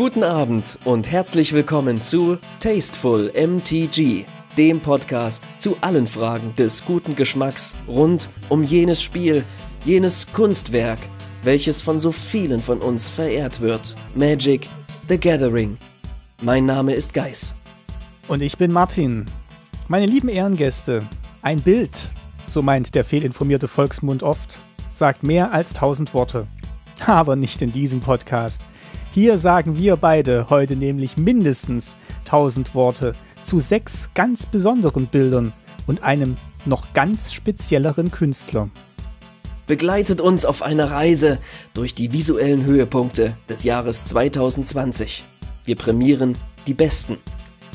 Guten Abend und herzlich willkommen zu Tasteful MTG, dem Podcast zu allen Fragen des guten Geschmacks rund um jenes Spiel, jenes Kunstwerk, welches von so vielen von uns verehrt wird. Magic, The Gathering. Mein Name ist Geis. Und ich bin Martin. Meine lieben Ehrengäste, ein Bild, so meint der fehlinformierte Volksmund oft, sagt mehr als tausend Worte. Aber nicht in diesem Podcast. Hier sagen wir beide heute nämlich mindestens 1000 Worte zu sechs ganz besonderen Bildern und einem noch ganz spezielleren Künstler. Begleitet uns auf einer Reise durch die visuellen Höhepunkte des Jahres 2020. Wir prämieren die besten,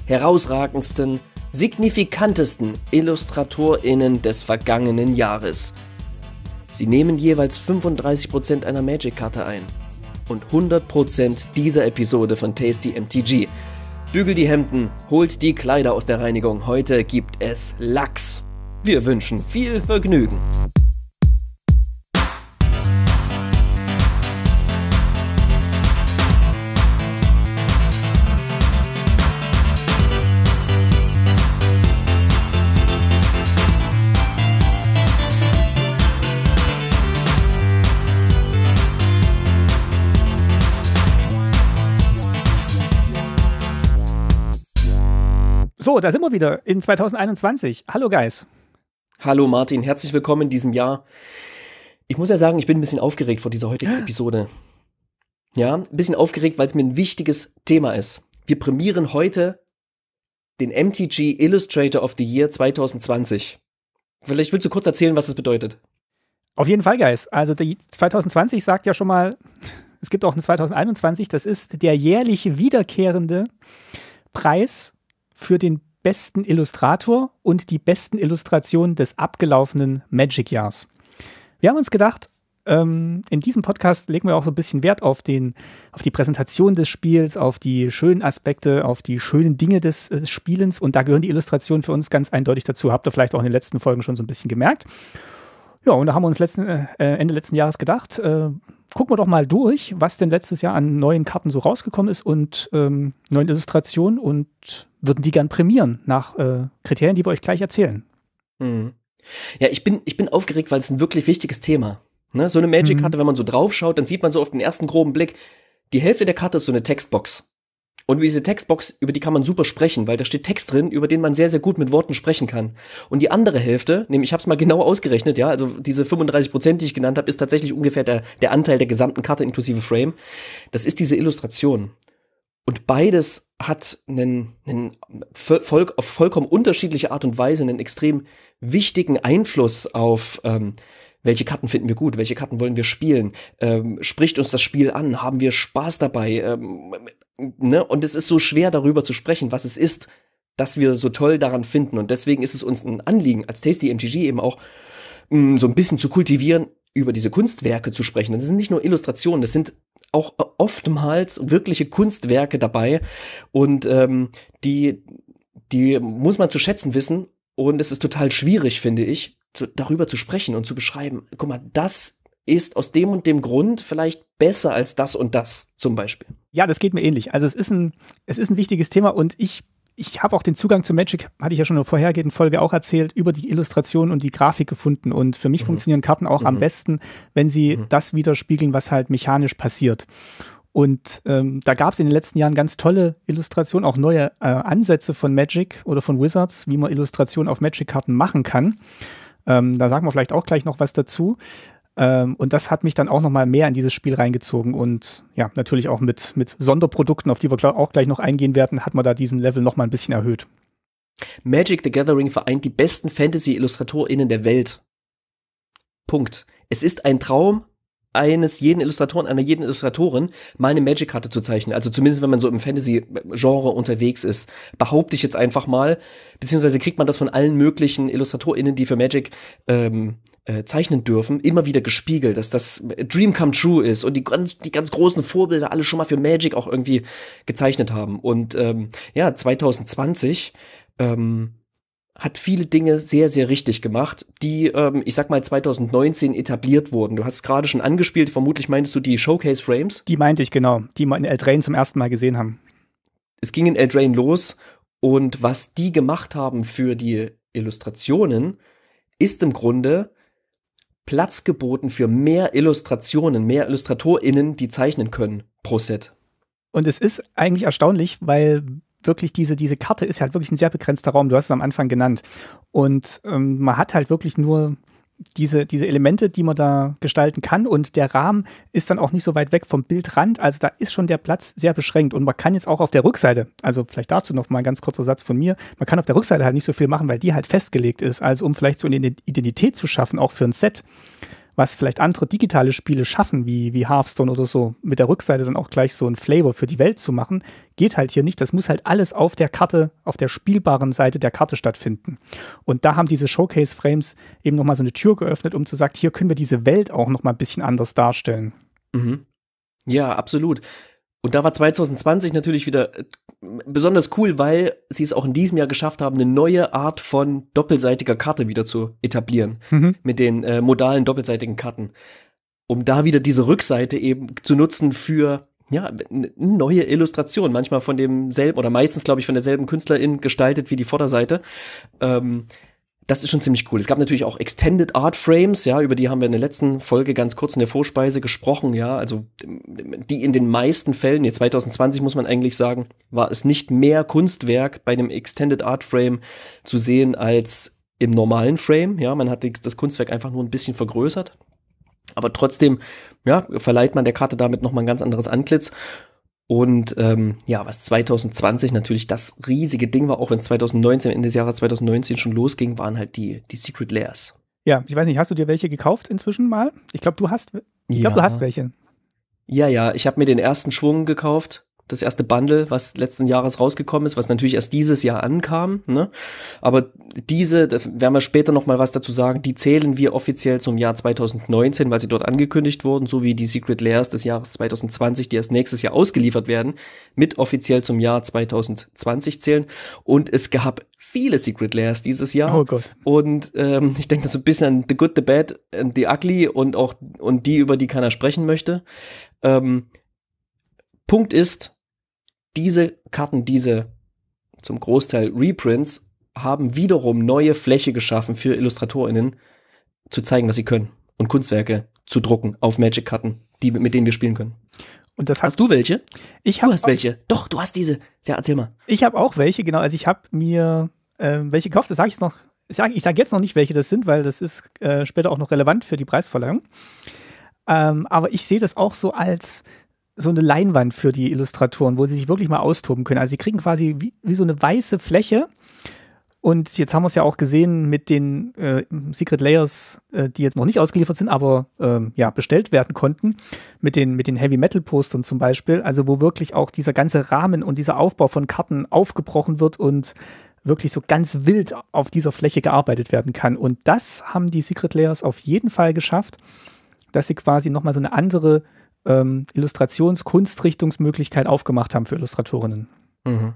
herausragendsten, signifikantesten Illustratorinnen des vergangenen Jahres. Sie nehmen jeweils 35% einer Magic-Karte ein und 100% dieser Episode von Tasty MTG. Bügel die Hemden, holt die Kleider aus der Reinigung. Heute gibt es Lachs. Wir wünschen viel Vergnügen. da sind wir wieder in 2021. Hallo, Guys. Hallo, Martin. Herzlich willkommen in diesem Jahr. Ich muss ja sagen, ich bin ein bisschen aufgeregt vor dieser heutigen Episode. Ja, ein bisschen aufgeregt, weil es mir ein wichtiges Thema ist. Wir prämieren heute den MTG Illustrator of the Year 2020. Vielleicht willst du kurz erzählen, was das bedeutet. Auf jeden Fall, Guys. Also die 2020 sagt ja schon mal, es gibt auch eine 2021, das ist der jährlich wiederkehrende Preis für den besten Illustrator und die besten Illustrationen des abgelaufenen Magic Jahres. Wir haben uns gedacht, ähm, in diesem Podcast legen wir auch so ein bisschen Wert auf, den, auf die Präsentation des Spiels, auf die schönen Aspekte, auf die schönen Dinge des, äh, des Spielens und da gehören die Illustrationen für uns ganz eindeutig dazu. Habt ihr vielleicht auch in den letzten Folgen schon so ein bisschen gemerkt. Ja, und da haben wir uns letzten, äh, äh, Ende letzten Jahres gedacht, äh, gucken wir doch mal durch, was denn letztes Jahr an neuen Karten so rausgekommen ist und ähm, neuen Illustrationen und würden die gern prämieren nach äh, Kriterien, die wir euch gleich erzählen. Mhm. Ja, ich bin, ich bin aufgeregt, weil es ein wirklich wichtiges Thema. Ne? So eine Magic-Karte, mhm. wenn man so draufschaut, dann sieht man so auf den ersten groben Blick, die Hälfte der Karte ist so eine Textbox. Und diese Textbox, über die kann man super sprechen, weil da steht Text drin, über den man sehr, sehr gut mit Worten sprechen kann. Und die andere Hälfte, nämlich ich habe es mal genau ausgerechnet, ja, also diese 35 Prozent, die ich genannt habe, ist tatsächlich ungefähr der, der Anteil der gesamten Karte inklusive Frame. Das ist diese Illustration. Und beides hat einen, einen voll, auf vollkommen unterschiedliche Art und Weise einen extrem wichtigen Einfluss auf ähm, welche Karten finden wir gut, welche Karten wollen wir spielen, ähm, spricht uns das Spiel an, haben wir Spaß dabei, ähm, ne, und es ist so schwer darüber zu sprechen, was es ist, dass wir so toll daran finden. Und deswegen ist es uns ein Anliegen, als Tasty MTG eben auch mh, mm, so ein bisschen zu kultivieren, über diese Kunstwerke zu sprechen. Das sind nicht nur Illustrationen, das sind auch äh, oftmals wirkliche Kunstwerke dabei. Und ähm, die, die muss man zu schätzen wissen. Und es ist total schwierig, finde ich, zu, darüber zu sprechen und zu beschreiben. Guck mal, das ist aus dem und dem Grund vielleicht besser als das und das zum Beispiel. Ja, das geht mir ähnlich. Also es ist ein, es ist ein wichtiges Thema und ich ich habe auch den Zugang zu Magic, hatte ich ja schon in der vorhergehenden Folge auch erzählt, über die Illustration und die Grafik gefunden. Und für mich mhm. funktionieren Karten auch mhm. am besten, wenn sie mhm. das widerspiegeln, was halt mechanisch passiert. Und ähm, da gab es in den letzten Jahren ganz tolle Illustrationen, auch neue äh, Ansätze von Magic oder von Wizards, wie man Illustrationen auf Magic-Karten machen kann. Ähm, da sagen wir vielleicht auch gleich noch was dazu. Ähm, und das hat mich dann auch nochmal mehr in dieses Spiel reingezogen und ja, natürlich auch mit, mit Sonderprodukten, auf die wir auch gleich noch eingehen werden, hat man da diesen Level nochmal ein bisschen erhöht. Magic the Gathering vereint die besten Fantasy-IllustratorInnen der Welt. Punkt. Es ist ein Traum, eines jeden Illustratoren, einer jeden Illustratorin mal eine Magic-Karte zu zeichnen. Also zumindest, wenn man so im Fantasy-Genre unterwegs ist, behaupte ich jetzt einfach mal, beziehungsweise kriegt man das von allen möglichen IllustratorInnen, die für Magic ähm, äh, zeichnen dürfen, immer wieder gespiegelt, dass das Dream come true ist und die ganz, die ganz großen Vorbilder alle schon mal für Magic auch irgendwie gezeichnet haben. Und ähm, ja, 2020 ähm, hat viele Dinge sehr, sehr richtig gemacht, die, ähm, ich sag mal, 2019 etabliert wurden. Du hast es gerade schon angespielt, vermutlich meintest du die Showcase-Frames. Die meinte ich, genau, die man in Eldrain zum ersten Mal gesehen haben. Es ging in Eldrain los und was die gemacht haben für die Illustrationen, ist im Grunde Platz geboten für mehr Illustrationen, mehr IllustratorInnen, die zeichnen können pro Set. Und es ist eigentlich erstaunlich, weil wirklich diese, diese Karte ist halt wirklich ein sehr begrenzter Raum. Du hast es am Anfang genannt. Und ähm, man hat halt wirklich nur diese, diese Elemente, die man da gestalten kann. Und der Rahmen ist dann auch nicht so weit weg vom Bildrand. Also da ist schon der Platz sehr beschränkt. Und man kann jetzt auch auf der Rückseite, also vielleicht dazu noch mal ein ganz kurzer Satz von mir, man kann auf der Rückseite halt nicht so viel machen, weil die halt festgelegt ist. Also um vielleicht so eine Identität zu schaffen, auch für ein Set was vielleicht andere digitale Spiele schaffen, wie, wie Hearthstone oder so, mit der Rückseite dann auch gleich so ein Flavor für die Welt zu machen, geht halt hier nicht. Das muss halt alles auf der Karte, auf der spielbaren Seite der Karte stattfinden. Und da haben diese Showcase-Frames eben nochmal so eine Tür geöffnet, um zu sagen, hier können wir diese Welt auch nochmal ein bisschen anders darstellen. Mhm. Ja, absolut. Und da war 2020 natürlich wieder äh, besonders cool, weil sie es auch in diesem Jahr geschafft haben, eine neue Art von doppelseitiger Karte wieder zu etablieren. Mhm. Mit den äh, modalen doppelseitigen Karten. Um da wieder diese Rückseite eben zu nutzen für ja, neue Illustration, manchmal von demselben oder meistens, glaube ich, von derselben Künstlerin gestaltet wie die Vorderseite. Ähm, das ist schon ziemlich cool. Es gab natürlich auch Extended Art Frames, ja, über die haben wir in der letzten Folge ganz kurz in der Vorspeise gesprochen, ja, also die in den meisten Fällen, jetzt 2020 muss man eigentlich sagen, war es nicht mehr Kunstwerk bei dem Extended Art Frame zu sehen als im normalen Frame, ja, man hat das Kunstwerk einfach nur ein bisschen vergrößert, aber trotzdem, ja, verleiht man der Karte damit nochmal ein ganz anderes Antlitz und ähm, ja, was 2020 natürlich das riesige Ding war, auch wenn es 2019, Ende des Jahres 2019 schon losging, waren halt die, die Secret Layers. Ja, ich weiß nicht, hast du dir welche gekauft inzwischen mal? Ich glaube, du hast, ich ja. du hast welche. Ja, ja, ich habe mir den ersten Schwung gekauft das erste Bundle, was letzten Jahres rausgekommen ist, was natürlich erst dieses Jahr ankam. Ne? Aber diese, das werden wir später nochmal was dazu sagen, die zählen wir offiziell zum Jahr 2019, weil sie dort angekündigt wurden, so wie die Secret Layers des Jahres 2020, die erst nächstes Jahr ausgeliefert werden, mit offiziell zum Jahr 2020 zählen. Und es gab viele Secret Layers dieses Jahr. Oh Gott. Und ähm, ich denke so ein bisschen an The Good, The Bad and The Ugly und auch und die, über die keiner sprechen möchte. Ähm, Punkt ist, diese Karten, diese zum Großteil Reprints, haben wiederum neue Fläche geschaffen für IllustratorInnen, zu zeigen, was sie können und Kunstwerke zu drucken auf Magic-Karten, mit denen wir spielen können. Und das hast, hast du welche? Ich hab du hast welche. Doch, du hast diese. Ja, erzähl mal. Ich habe auch welche, genau. Also ich habe mir äh, welche gekauft. Das sage ich noch. Ich sage jetzt noch nicht, welche das sind, weil das ist äh, später auch noch relevant für die Preisverleihung. Ähm, aber ich sehe das auch so als so eine Leinwand für die Illustratoren, wo sie sich wirklich mal austoben können. Also sie kriegen quasi wie, wie so eine weiße Fläche. Und jetzt haben wir es ja auch gesehen mit den äh, Secret Layers, äh, die jetzt noch nicht ausgeliefert sind, aber äh, ja, bestellt werden konnten, mit den, mit den Heavy Metal Postern zum Beispiel, also wo wirklich auch dieser ganze Rahmen und dieser Aufbau von Karten aufgebrochen wird und wirklich so ganz wild auf dieser Fläche gearbeitet werden kann. Und das haben die Secret Layers auf jeden Fall geschafft, dass sie quasi nochmal so eine andere ähm, Illustrationskunstrichtungsmöglichkeit aufgemacht haben für Illustratorinnen. Mhm.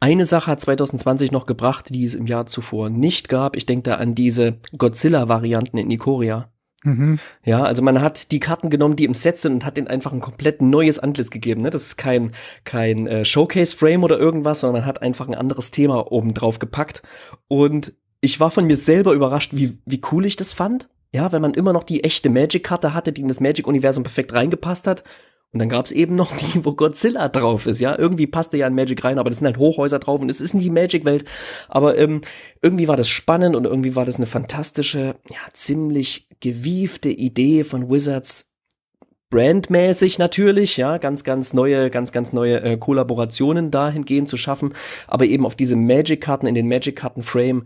Eine Sache hat 2020 noch gebracht, die es im Jahr zuvor nicht gab. Ich denke da an diese Godzilla-Varianten in Ikoria. Mhm. Ja, also man hat die Karten genommen, die im Set sind und hat denen einfach ein komplett neues Antlitz gegeben. Ne? Das ist kein, kein äh, Showcase-Frame oder irgendwas, sondern man hat einfach ein anderes Thema oben drauf gepackt. Und ich war von mir selber überrascht, wie, wie cool ich das fand. Ja, wenn man immer noch die echte Magic-Karte hatte, die in das Magic-Universum perfekt reingepasst hat. Und dann gab's eben noch die, wo Godzilla drauf ist, ja. Irgendwie passte ja in Magic rein, aber das sind halt Hochhäuser drauf und es ist nicht die Magic-Welt. Aber ähm, irgendwie war das spannend und irgendwie war das eine fantastische, ja, ziemlich gewiefte Idee von Wizards, brandmäßig natürlich, ja, ganz, ganz neue, ganz, ganz neue äh, Kollaborationen dahingehend zu schaffen, aber eben auf diese Magic-Karten in den Magic-Karten-Frame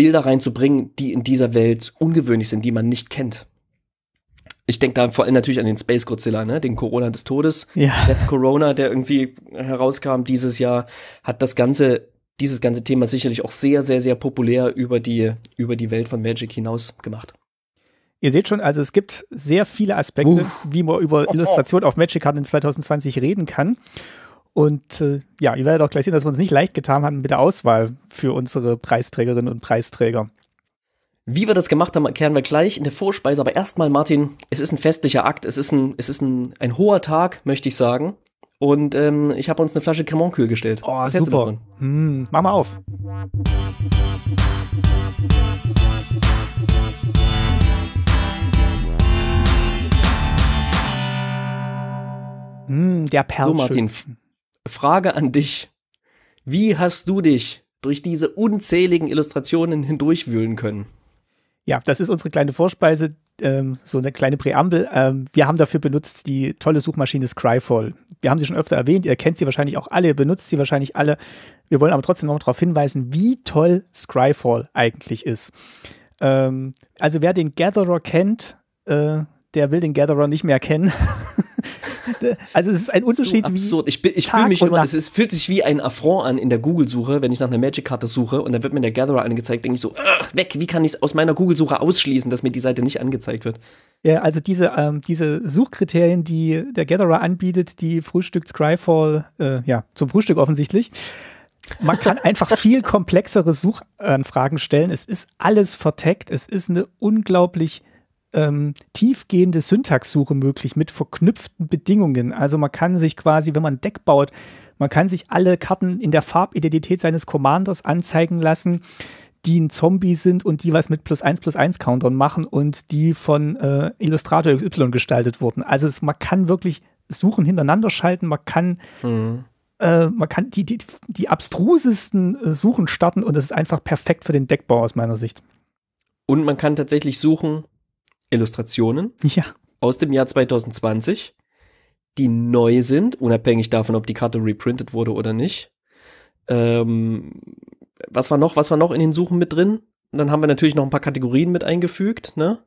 Bilder reinzubringen, die in dieser Welt ungewöhnlich sind, die man nicht kennt. Ich denke da vor allem natürlich an den Space Godzilla, ne? den Corona des Todes. Ja. Death Corona, der irgendwie herauskam dieses Jahr, hat das ganze, dieses ganze Thema sicherlich auch sehr, sehr, sehr populär über die, über die Welt von Magic hinaus gemacht. Ihr seht schon, also es gibt sehr viele Aspekte, Uff. wie man über Illustration auf Magic-Karten in 2020 reden kann. Und äh, ja, ihr werdet auch gleich sehen, dass wir uns nicht leicht getan haben mit der Auswahl für unsere Preisträgerinnen und Preisträger. Wie wir das gemacht haben, erklären wir gleich in der Vorspeise. Aber erstmal, Martin, es ist ein festlicher Akt. Es ist ein, es ist ein, ein hoher Tag, möchte ich sagen. Und ähm, ich habe uns eine Flasche Cremant kühl gestellt. Oh, Was super. Hm, mach mal auf. Mm, der Perl. So, Martin, schön. Frage an dich. Wie hast du dich durch diese unzähligen Illustrationen hindurchwühlen können? Ja, das ist unsere kleine Vorspeise, ähm, so eine kleine Präambel. Ähm, wir haben dafür benutzt die tolle Suchmaschine Scryfall. Wir haben sie schon öfter erwähnt, ihr kennt sie wahrscheinlich auch alle, ihr benutzt sie wahrscheinlich alle. Wir wollen aber trotzdem noch darauf hinweisen, wie toll Scryfall eigentlich ist. Ähm, also wer den Gatherer kennt, äh, der will den Gatherer nicht mehr kennen. also es ist ein Unterschied so absurd. wie. Ich, ich fühle mich immer, es, ist, fühlt sich wie ein Affront an in der Google-Suche, wenn ich nach einer Magic-Karte suche und dann wird mir der Gatherer angezeigt, denke ich so, weg, wie kann ich es aus meiner Google-Suche ausschließen, dass mir die Seite nicht angezeigt wird? Ja, also diese, ähm, diese Suchkriterien, die der Gatherer anbietet, die frühstückt Scryfall, äh, ja, zum Frühstück offensichtlich. Man kann einfach viel komplexere Suchanfragen stellen. Es ist alles verteckt. Es ist eine unglaublich ähm, tiefgehende Syntaxsuche möglich mit verknüpften Bedingungen. Also man kann sich quasi, wenn man ein Deck baut, man kann sich alle Karten in der Farbidentität seines Commanders anzeigen lassen, die ein Zombie sind und die was mit plus 1 plus 1 Countern machen und die von äh, Illustrator XY gestaltet wurden. Also es, man kann wirklich Suchen hintereinander schalten, man kann mhm äh, man kann die, die, die, abstrusesten äh, Suchen starten und das ist einfach perfekt für den Deckbau aus meiner Sicht. Und man kann tatsächlich suchen, Illustrationen ja. aus dem Jahr 2020, die neu sind, unabhängig davon, ob die Karte reprintet wurde oder nicht. Ähm, was war noch? Was war noch in den Suchen mit drin? Und dann haben wir natürlich noch ein paar Kategorien mit eingefügt, ne?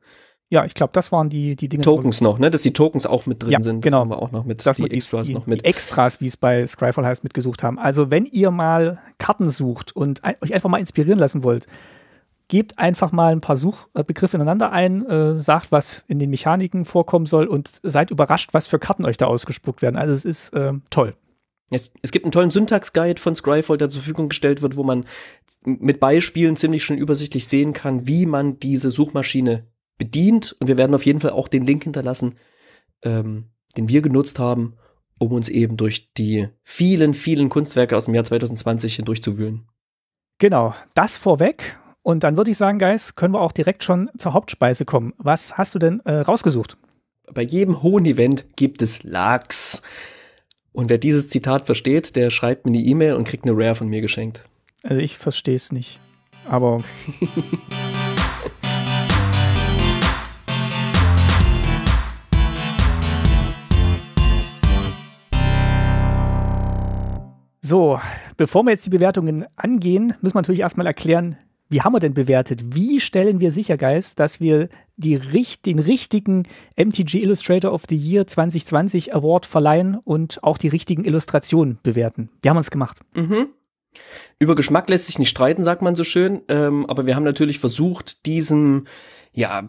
Ja, ich glaube, das waren die, die Dinge. Tokens noch, ne? Dass die Tokens auch mit drin ja, sind. Das genau. haben wir auch noch mit. Das die Extras die, noch mit. Die Extras, wie es bei Scryfall heißt, mitgesucht haben. Also, wenn ihr mal Karten sucht und ein, euch einfach mal inspirieren lassen wollt, gebt einfach mal ein paar Suchbegriffe äh, ineinander ein, äh, sagt, was in den Mechaniken vorkommen soll und seid überrascht, was für Karten euch da ausgespuckt werden. Also es ist äh, toll. Es, es, gibt einen tollen Syntax-Guide von Scryfall, der zur Verfügung gestellt wird, wo man mit Beispielen ziemlich schön übersichtlich sehen kann, wie man diese Suchmaschine bedient. Und wir werden auf jeden Fall auch den Link hinterlassen, ähm, den wir genutzt haben, um uns eben durch die vielen, vielen Kunstwerke aus dem Jahr 2020 hindurchzuwühlen. Genau, das vorweg. Und dann würde ich sagen, Guys, können wir auch direkt schon zur Hauptspeise kommen. Was hast du denn äh, rausgesucht? Bei jedem hohen Event gibt es Lachs. Und wer dieses Zitat versteht, der schreibt mir eine E-Mail und kriegt eine Rare von mir geschenkt. Also ich verstehe es nicht. Aber. so, bevor wir jetzt die Bewertungen angehen, müssen wir natürlich erstmal erklären, wie haben wir denn bewertet? Wie stellen wir sicher, Geist, dass wir die, den richtigen MTG Illustrator of the Year 2020 Award verleihen und auch die richtigen Illustrationen bewerten? Wie haben wir es gemacht? Mhm. Über Geschmack lässt sich nicht streiten, sagt man so schön. Ähm, aber wir haben natürlich versucht, diesem ja,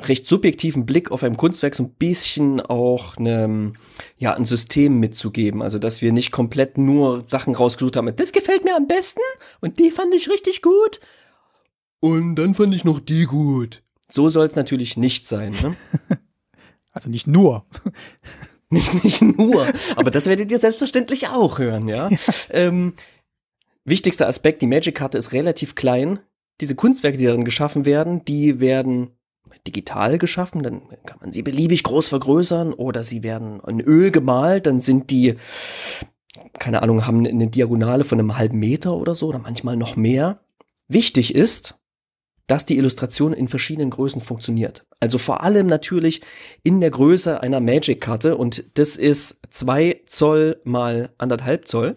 recht subjektiven Blick auf einem Kunstwerk so ein bisschen auch eine, ja, ein System mitzugeben. Also, dass wir nicht komplett nur Sachen rausgesucht haben, das gefällt mir am besten und die fand ich richtig gut und dann fand ich noch die gut. So soll es natürlich nicht sein. Ne? also nicht nur. Nicht, nicht nur, aber das werdet ihr selbstverständlich auch hören, ja. ja. Ähm, wichtigster Aspekt, die Magic-Karte ist relativ klein. Diese Kunstwerke, die darin geschaffen werden, die werden digital geschaffen, dann kann man sie beliebig groß vergrößern oder sie werden in Öl gemalt, dann sind die, keine Ahnung, haben eine Diagonale von einem halben Meter oder so oder manchmal noch mehr. Wichtig ist, dass die Illustration in verschiedenen Größen funktioniert. Also vor allem natürlich in der Größe einer Magic-Karte und das ist zwei Zoll mal anderthalb Zoll.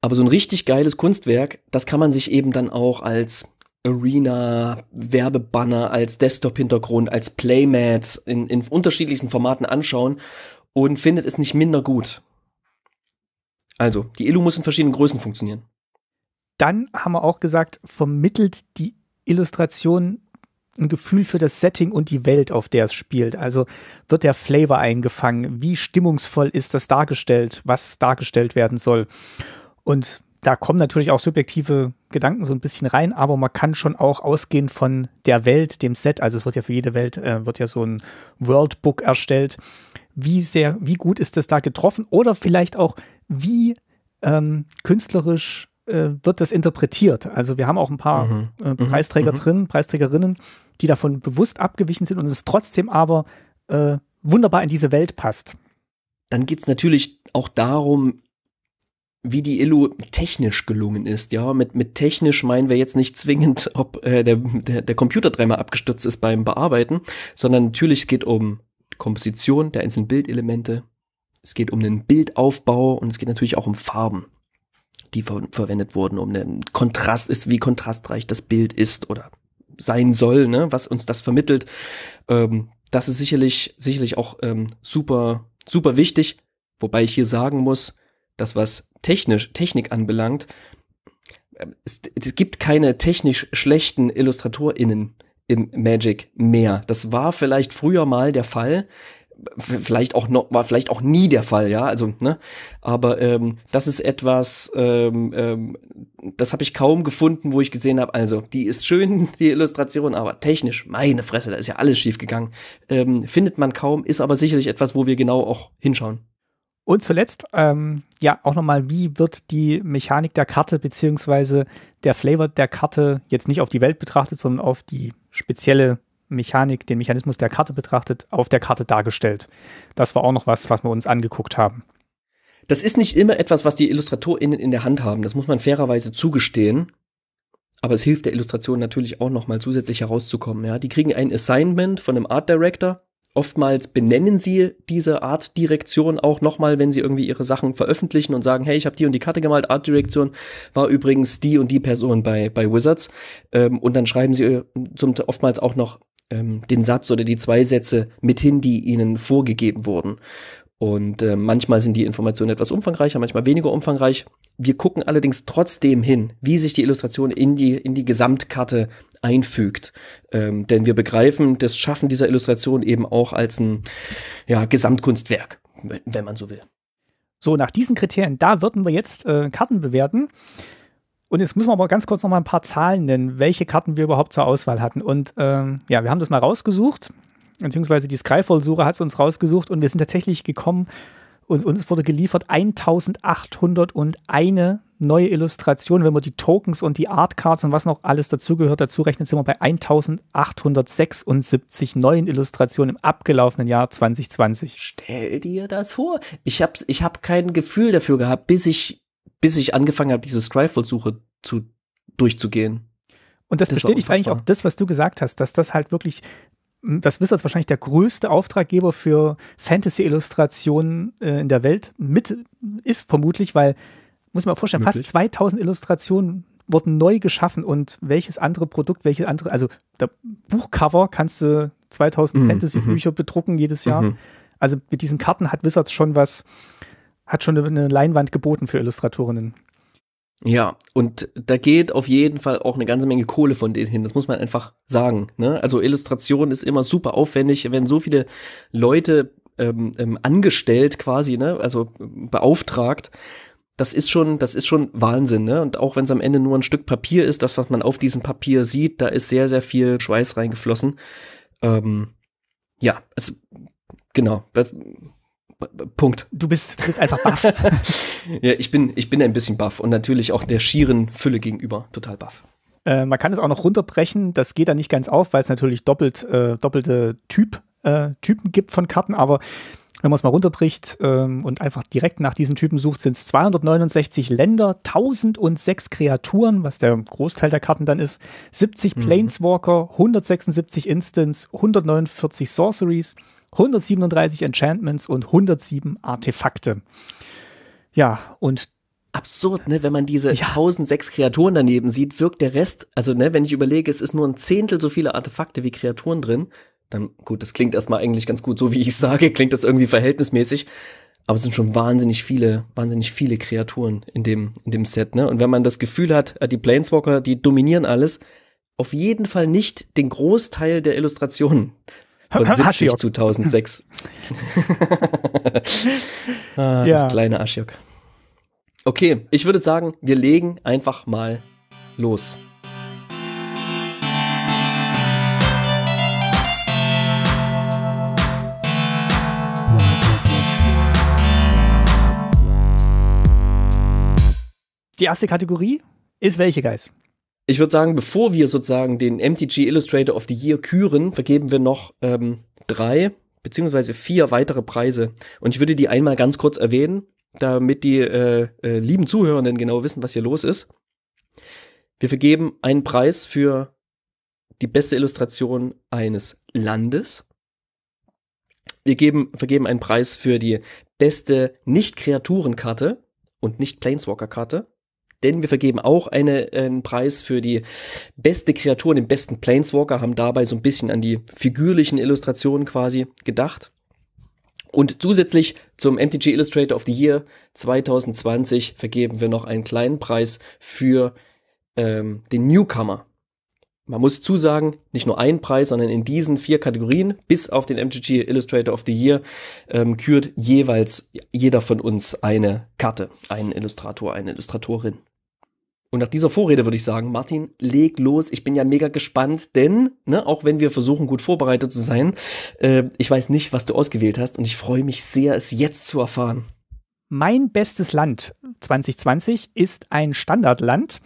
Aber so ein richtig geiles Kunstwerk, das kann man sich eben dann auch als Arena, Werbebanner, als Desktop-Hintergrund, als Playmat in, in unterschiedlichsten Formaten anschauen und findet es nicht minder gut. Also, die Illu muss in verschiedenen Größen funktionieren. Dann haben wir auch gesagt, vermittelt die Illustration ein Gefühl für das Setting und die Welt, auf der es spielt. Also wird der Flavor eingefangen, wie stimmungsvoll ist das dargestellt, was dargestellt werden soll. Und da kommen natürlich auch subjektive Gedanken so ein bisschen rein, aber man kann schon auch ausgehen von der Welt, dem Set. Also es wird ja für jede Welt äh, wird ja so ein Worldbook erstellt. Wie sehr, wie gut ist das da getroffen? Oder vielleicht auch, wie ähm, künstlerisch äh, wird das interpretiert? Also wir haben auch ein paar mhm. äh, mhm. Preisträger mhm. drin, Preisträgerinnen, die davon bewusst abgewichen sind und es trotzdem aber äh, wunderbar in diese Welt passt. Dann geht es natürlich auch darum, wie die Illu technisch gelungen ist. Ja, mit, mit technisch meinen wir jetzt nicht zwingend, ob äh, der, der, der Computer dreimal abgestürzt ist beim Bearbeiten, sondern natürlich geht um Komposition der einzelnen Bildelemente. Es geht um den Bildaufbau und es geht natürlich auch um Farben, die ver verwendet wurden, um den Kontrast ist, wie kontrastreich das Bild ist oder sein soll, ne? was uns das vermittelt. Ähm, das ist sicherlich, sicherlich auch ähm, super, super wichtig. Wobei ich hier sagen muss, das, was technisch, Technik anbelangt, ähm, es, es gibt keine technisch schlechten IllustratorInnen im Magic mehr. Das war vielleicht früher mal der Fall vielleicht auch noch war vielleicht auch nie der Fall ja also ne aber ähm, das ist etwas ähm, ähm, das habe ich kaum gefunden wo ich gesehen habe also die ist schön die Illustration aber technisch meine Fresse da ist ja alles schief gegangen ähm, findet man kaum ist aber sicherlich etwas wo wir genau auch hinschauen und zuletzt, ähm, ja, auch nochmal, wie wird die Mechanik der Karte beziehungsweise der Flavor der Karte jetzt nicht auf die Welt betrachtet, sondern auf die spezielle Mechanik, den Mechanismus der Karte betrachtet, auf der Karte dargestellt. Das war auch noch was, was wir uns angeguckt haben. Das ist nicht immer etwas, was die IllustratorInnen in der Hand haben. Das muss man fairerweise zugestehen. Aber es hilft der Illustration natürlich auch nochmal zusätzlich herauszukommen. Ja? Die kriegen ein Assignment von einem Art Director oftmals benennen sie diese Art Direktion auch nochmal, wenn sie irgendwie ihre Sachen veröffentlichen und sagen, hey, ich habe die und die Karte gemalt, Art Direktion war übrigens die und die Person bei, bei Wizards. Ähm, und dann schreiben sie äh, zum, oftmals auch noch ähm, den Satz oder die zwei Sätze mit hin, die ihnen vorgegeben wurden. Und äh, manchmal sind die Informationen etwas umfangreicher, manchmal weniger umfangreich. Wir gucken allerdings trotzdem hin, wie sich die Illustration in die, in die Gesamtkarte einfügt. Ähm, denn wir begreifen das Schaffen dieser Illustration eben auch als ein ja, Gesamtkunstwerk, wenn man so will. So, nach diesen Kriterien, da würden wir jetzt äh, Karten bewerten. Und jetzt müssen wir aber ganz kurz noch mal ein paar Zahlen nennen, welche Karten wir überhaupt zur Auswahl hatten. Und ähm, ja, wir haben das mal rausgesucht beziehungsweise die Skyfall-Suche hat es uns rausgesucht und wir sind tatsächlich gekommen und uns wurde geliefert 1801 neue Illustrationen. Wenn man die Tokens und die Artcards und was noch alles dazugehört, dazu rechnet, sind wir bei 1876 neuen Illustrationen im abgelaufenen Jahr 2020. Stell dir das vor. Ich habe ich hab kein Gefühl dafür gehabt, bis ich, bis ich angefangen habe, diese Skyfall-Suche zu, durchzugehen. Und das, das bestätigt eigentlich auch das, was du gesagt hast, dass das halt wirklich das Wizards wahrscheinlich der größte Auftraggeber für Fantasy-Illustrationen äh, in der Welt mit ist, vermutlich, weil, muss man vorstellen, Möglich. fast 2000 Illustrationen wurden neu geschaffen und welches andere Produkt, welches andere, also der Buchcover kannst du 2000 mhm. Fantasy-Bücher mhm. bedrucken jedes Jahr. Mhm. Also mit diesen Karten hat Wizards schon was, hat schon eine Leinwand geboten für Illustratorinnen. Ja, und da geht auf jeden Fall auch eine ganze Menge Kohle von denen hin. Das muss man einfach sagen. Ne? Also Illustration ist immer super aufwendig, wenn so viele Leute ähm, ähm angestellt quasi, ne? also ähm, beauftragt. Das ist schon, das ist schon Wahnsinn, ne? Und auch wenn es am Ende nur ein Stück Papier ist, das, was man auf diesem Papier sieht, da ist sehr, sehr viel Schweiß reingeflossen. Ähm, ja, es, genau. Das, Punkt. Du bist, bist einfach baff. ja, ich bin, ich bin ein bisschen baff und natürlich auch der schieren Fülle gegenüber total baff. Äh, man kann es auch noch runterbrechen, das geht dann nicht ganz auf, weil es natürlich doppelt, äh, doppelte typ, äh, Typen gibt von Karten, aber wenn man es mal runterbricht ähm, und einfach direkt nach diesen Typen sucht, sind es 269 Länder, 1006 Kreaturen, was der Großteil der Karten dann ist, 70 mhm. Planeswalker, 176 Instants, 149 Sorceries, 137 Enchantments und 107 Artefakte. Ja, und Absurd, ne? Wenn man diese ja. 1006 Kreaturen daneben sieht, wirkt der Rest, also ne, wenn ich überlege, es ist nur ein Zehntel so viele Artefakte wie Kreaturen drin, dann gut, das klingt erstmal eigentlich ganz gut, so wie ich sage, klingt das irgendwie verhältnismäßig, aber es sind schon wahnsinnig viele, wahnsinnig viele Kreaturen in dem, in dem Set, ne? Und wenn man das Gefühl hat, äh, die Planeswalker, die dominieren alles, auf jeden Fall nicht den Großteil der Illustrationen von 70 Aschiok. zu 1006. ah, ja. Das kleine Aschiok. Okay, ich würde sagen, wir legen einfach mal los. Die erste Kategorie ist welche, Guys? ich würde sagen, bevor wir sozusagen den MTG Illustrator of the Year küren, vergeben wir noch ähm, drei beziehungsweise vier weitere Preise. Und ich würde die einmal ganz kurz erwähnen, damit die äh, äh, lieben Zuhörenden genau wissen, was hier los ist. Wir vergeben einen Preis für die beste Illustration eines Landes. Wir geben, vergeben einen Preis für die beste Nicht-Kreaturenkarte und Nicht-Planeswalker-Karte denn wir vergeben auch eine, äh, einen Preis für die beste Kreatur, den besten Planeswalker, haben dabei so ein bisschen an die figürlichen Illustrationen quasi gedacht. Und zusätzlich zum MTG Illustrator of the Year 2020 vergeben wir noch einen kleinen Preis für ähm, den Newcomer. Man muss zusagen, nicht nur ein Preis, sondern in diesen vier Kategorien bis auf den MTG Illustrator of the Year ähm, kürt jeweils jeder von uns eine Karte, einen Illustrator, eine Illustratorin. Und nach dieser Vorrede würde ich sagen, Martin, leg los. Ich bin ja mega gespannt, denn, ne, auch wenn wir versuchen, gut vorbereitet zu sein, äh, ich weiß nicht, was du ausgewählt hast und ich freue mich sehr, es jetzt zu erfahren. Mein bestes Land 2020 ist ein Standardland.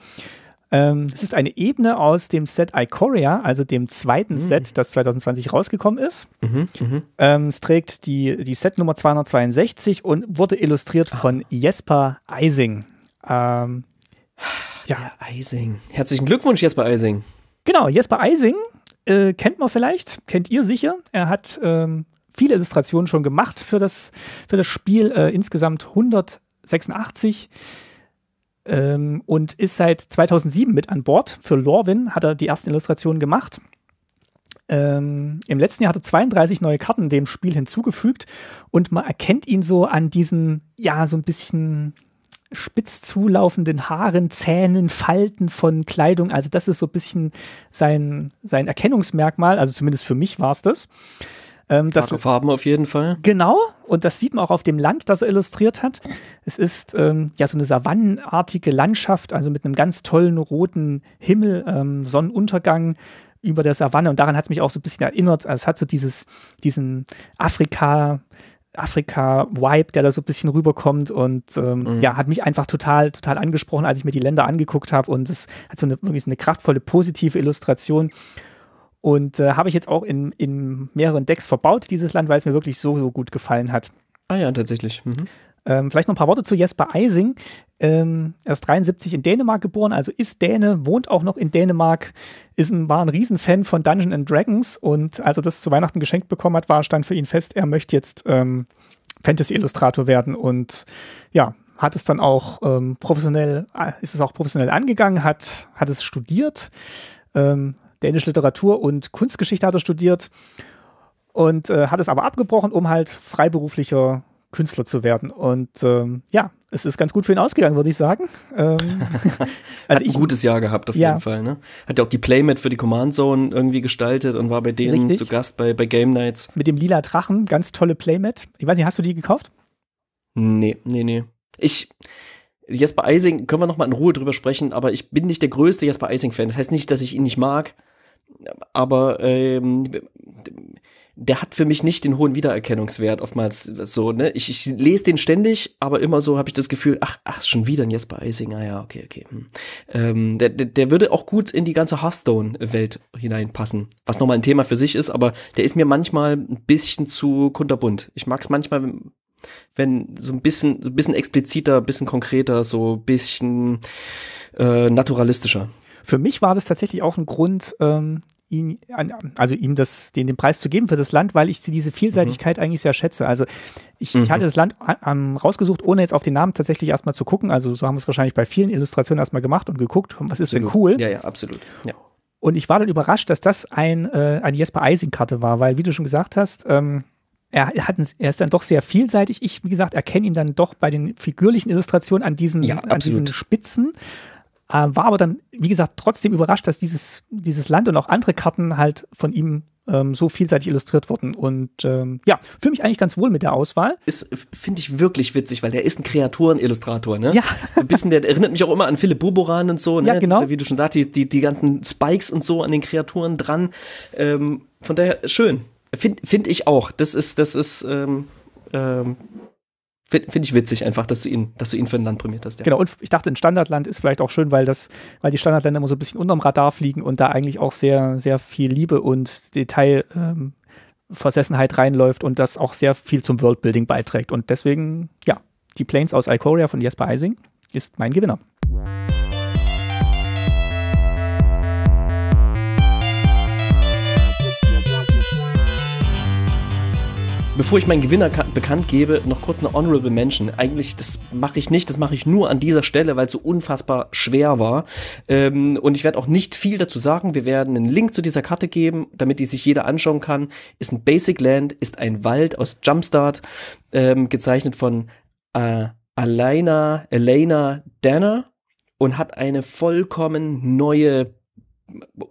Ähm, es ist eine Ebene aus dem Set Ikoria, also dem zweiten mhm. Set, das 2020 rausgekommen ist. Mhm, mh. ähm, es trägt die, die Nummer 262 und wurde illustriert ah. von Jesper Eising. Ähm, ja. Der Eising. Herzlichen Glückwunsch Jesper Eising. Genau, Jesper Eising äh, kennt man vielleicht, kennt ihr sicher. Er hat ähm, viele Illustrationen schon gemacht für das, für das Spiel, äh, insgesamt 186. Ähm, und ist seit 2007 mit an Bord. Für Lorwin hat er die ersten Illustrationen gemacht. Ähm, Im letzten Jahr hat er 32 neue Karten dem Spiel hinzugefügt und man erkennt ihn so an diesen, ja, so ein bisschen spitz zulaufenden Haaren, Zähnen, Falten von Kleidung. Also das ist so ein bisschen sein, sein Erkennungsmerkmal. Also zumindest für mich war es das. Ähm, das Farben auf jeden Fall. Genau, und das sieht man auch auf dem Land, das er illustriert hat. Es ist ähm, ja so eine savannenartige Landschaft, also mit einem ganz tollen roten Himmel, ähm, Sonnenuntergang über der Savanne. Und daran hat es mich auch so ein bisschen erinnert. Also es hat so dieses, diesen Afrika, Afrika-Vibe, der da so ein bisschen rüberkommt und ähm, mhm. ja, hat mich einfach total, total angesprochen, als ich mir die Länder angeguckt habe und es hat so eine, wirklich so eine kraftvolle, positive Illustration und äh, habe ich jetzt auch in, in mehreren Decks verbaut, dieses Land, weil es mir wirklich so, so gut gefallen hat. Ah ja, tatsächlich. Mhm. Ähm, vielleicht noch ein paar Worte zu Jesper Eising. Ähm, er ist 73 in Dänemark geboren, also ist Däne, wohnt auch noch in Dänemark, ist ein, war ein Riesenfan von Dungeons and Dragons und als er das zu Weihnachten geschenkt bekommen hat, war, stand für ihn fest, er möchte jetzt ähm, Fantasy-Illustrator werden und ja, hat es dann auch ähm, professionell, äh, ist es auch professionell angegangen, hat, hat es studiert, ähm, dänische Literatur und Kunstgeschichte hat er studiert und äh, hat es aber abgebrochen, um halt freiberuflicher Künstler zu werden. Und ähm, ja, es ist ganz gut für ihn ausgegangen, würde ich sagen. Ähm, also Hat ein ich, gutes Jahr gehabt, auf ja. jeden Fall. Ne? Hat ja auch die Playmat für die Command Zone irgendwie gestaltet und war bei denen Richtig. zu Gast bei, bei Game Nights. Mit dem lila Drachen, ganz tolle Playmat. Ich weiß nicht, hast du die gekauft? Nee, nee, nee. Ich, Jesper Eising, können wir noch mal in Ruhe drüber sprechen, aber ich bin nicht der größte Jesper Eising-Fan. Das heißt nicht, dass ich ihn nicht mag, aber ähm, der hat für mich nicht den hohen Wiedererkennungswert oftmals so, ne? Ich, ich lese den ständig, aber immer so habe ich das Gefühl, ach, ach, schon wieder ein Jesper ah ja, okay, okay. Hm. Ähm, der, der, der würde auch gut in die ganze Hearthstone-Welt hineinpassen, was nochmal ein Thema für sich ist, aber der ist mir manchmal ein bisschen zu kunterbunt. Ich mag es manchmal, wenn, wenn so ein bisschen, so ein bisschen expliziter, ein bisschen konkreter, so ein bisschen äh, naturalistischer. Für mich war das tatsächlich auch ein Grund, ähm, ihn, also ihm das, den, den Preis zu geben für das Land, weil ich diese Vielseitigkeit mhm. eigentlich sehr schätze. Also ich, mhm. ich hatte das Land ähm, rausgesucht, ohne jetzt auf den Namen tatsächlich erstmal zu gucken. Also so haben wir es wahrscheinlich bei vielen Illustrationen erstmal gemacht und geguckt, hm, was ist absolut. denn cool. Ja, ja, absolut. Ja. Und ich war dann überrascht, dass das ein, äh, eine Jesper Eising-Karte war, weil, wie du schon gesagt hast, ähm, er, hat, er ist dann doch sehr vielseitig. Ich, wie gesagt, erkenne ihn dann doch bei den figürlichen Illustrationen an diesen, ja, an diesen Spitzen. Äh, war aber dann, wie gesagt, trotzdem überrascht, dass dieses, dieses Land und auch andere Karten halt von ihm ähm, so vielseitig illustriert wurden. Und ähm, ja, fühle mich eigentlich ganz wohl mit der Auswahl. Ist, finde ich wirklich witzig, weil der ist ein Kreaturenillustrator, ne? Ja. ein bisschen, der erinnert mich auch immer an Philipp Boboran und so, ne? Ja, genau. Ist, wie du schon sagst, die, die, die ganzen Spikes und so an den Kreaturen dran. Ähm, von daher, schön. Finde find ich auch. Das ist, das ist, ähm, ähm, Finde find ich witzig einfach, dass du ihn, dass du ihn für ein Land prämiert hast. Ja. Genau, und ich dachte, ein Standardland ist vielleicht auch schön, weil das, weil die Standardländer immer so ein bisschen unterm Radar fliegen und da eigentlich auch sehr, sehr viel Liebe und Detailversessenheit ähm, reinläuft und das auch sehr viel zum Worldbuilding beiträgt. Und deswegen, ja, die Planes aus Alcoria von Jesper Ising ist mein Gewinner. Bevor ich meinen Gewinner bekannt gebe, noch kurz eine Honorable Mention. Eigentlich, das mache ich nicht, das mache ich nur an dieser Stelle, weil es so unfassbar schwer war. Ähm, und ich werde auch nicht viel dazu sagen. Wir werden einen Link zu dieser Karte geben, damit die sich jeder anschauen kann. Ist ein Basic Land, ist ein Wald aus Jumpstart, ähm, gezeichnet von äh, Alena, Elena Danner und hat eine vollkommen neue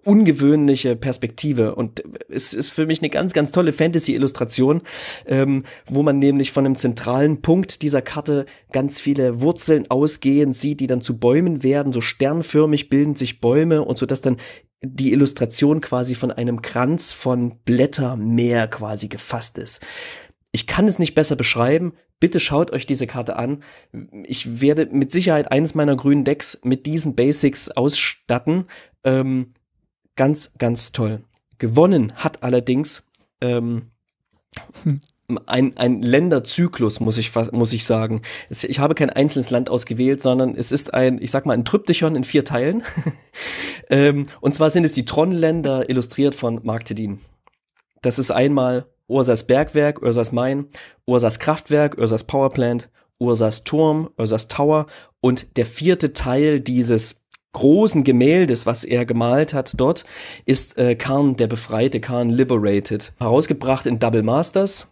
ungewöhnliche Perspektive und es ist für mich eine ganz, ganz tolle Fantasy-Illustration, ähm, wo man nämlich von einem zentralen Punkt dieser Karte ganz viele Wurzeln ausgehend sieht, die dann zu Bäumen werden, so sternförmig bilden sich Bäume und so, dass dann die Illustration quasi von einem Kranz von Blättermeer quasi gefasst ist. Ich kann es nicht besser beschreiben. Bitte schaut euch diese Karte an. Ich werde mit Sicherheit eines meiner grünen Decks mit diesen Basics ausstatten. Ähm, ganz, ganz toll. Gewonnen hat allerdings ähm, hm. ein, ein Länderzyklus, muss ich, muss ich sagen. Es, ich habe kein einzelnes Land ausgewählt, sondern es ist ein, ich sag mal, ein Tryptychon in vier Teilen. ähm, und zwar sind es die Tron-Länder, illustriert von Mark Tedin. Das ist einmal Ursas Bergwerk, Ursas Main, Ursas Kraftwerk, Ursas Powerplant, Ursas Turm, Ursas Tower und der vierte Teil dieses großen Gemäldes, was er gemalt hat dort, ist äh, Khan der Befreite, Khan Liberated, herausgebracht in Double Masters.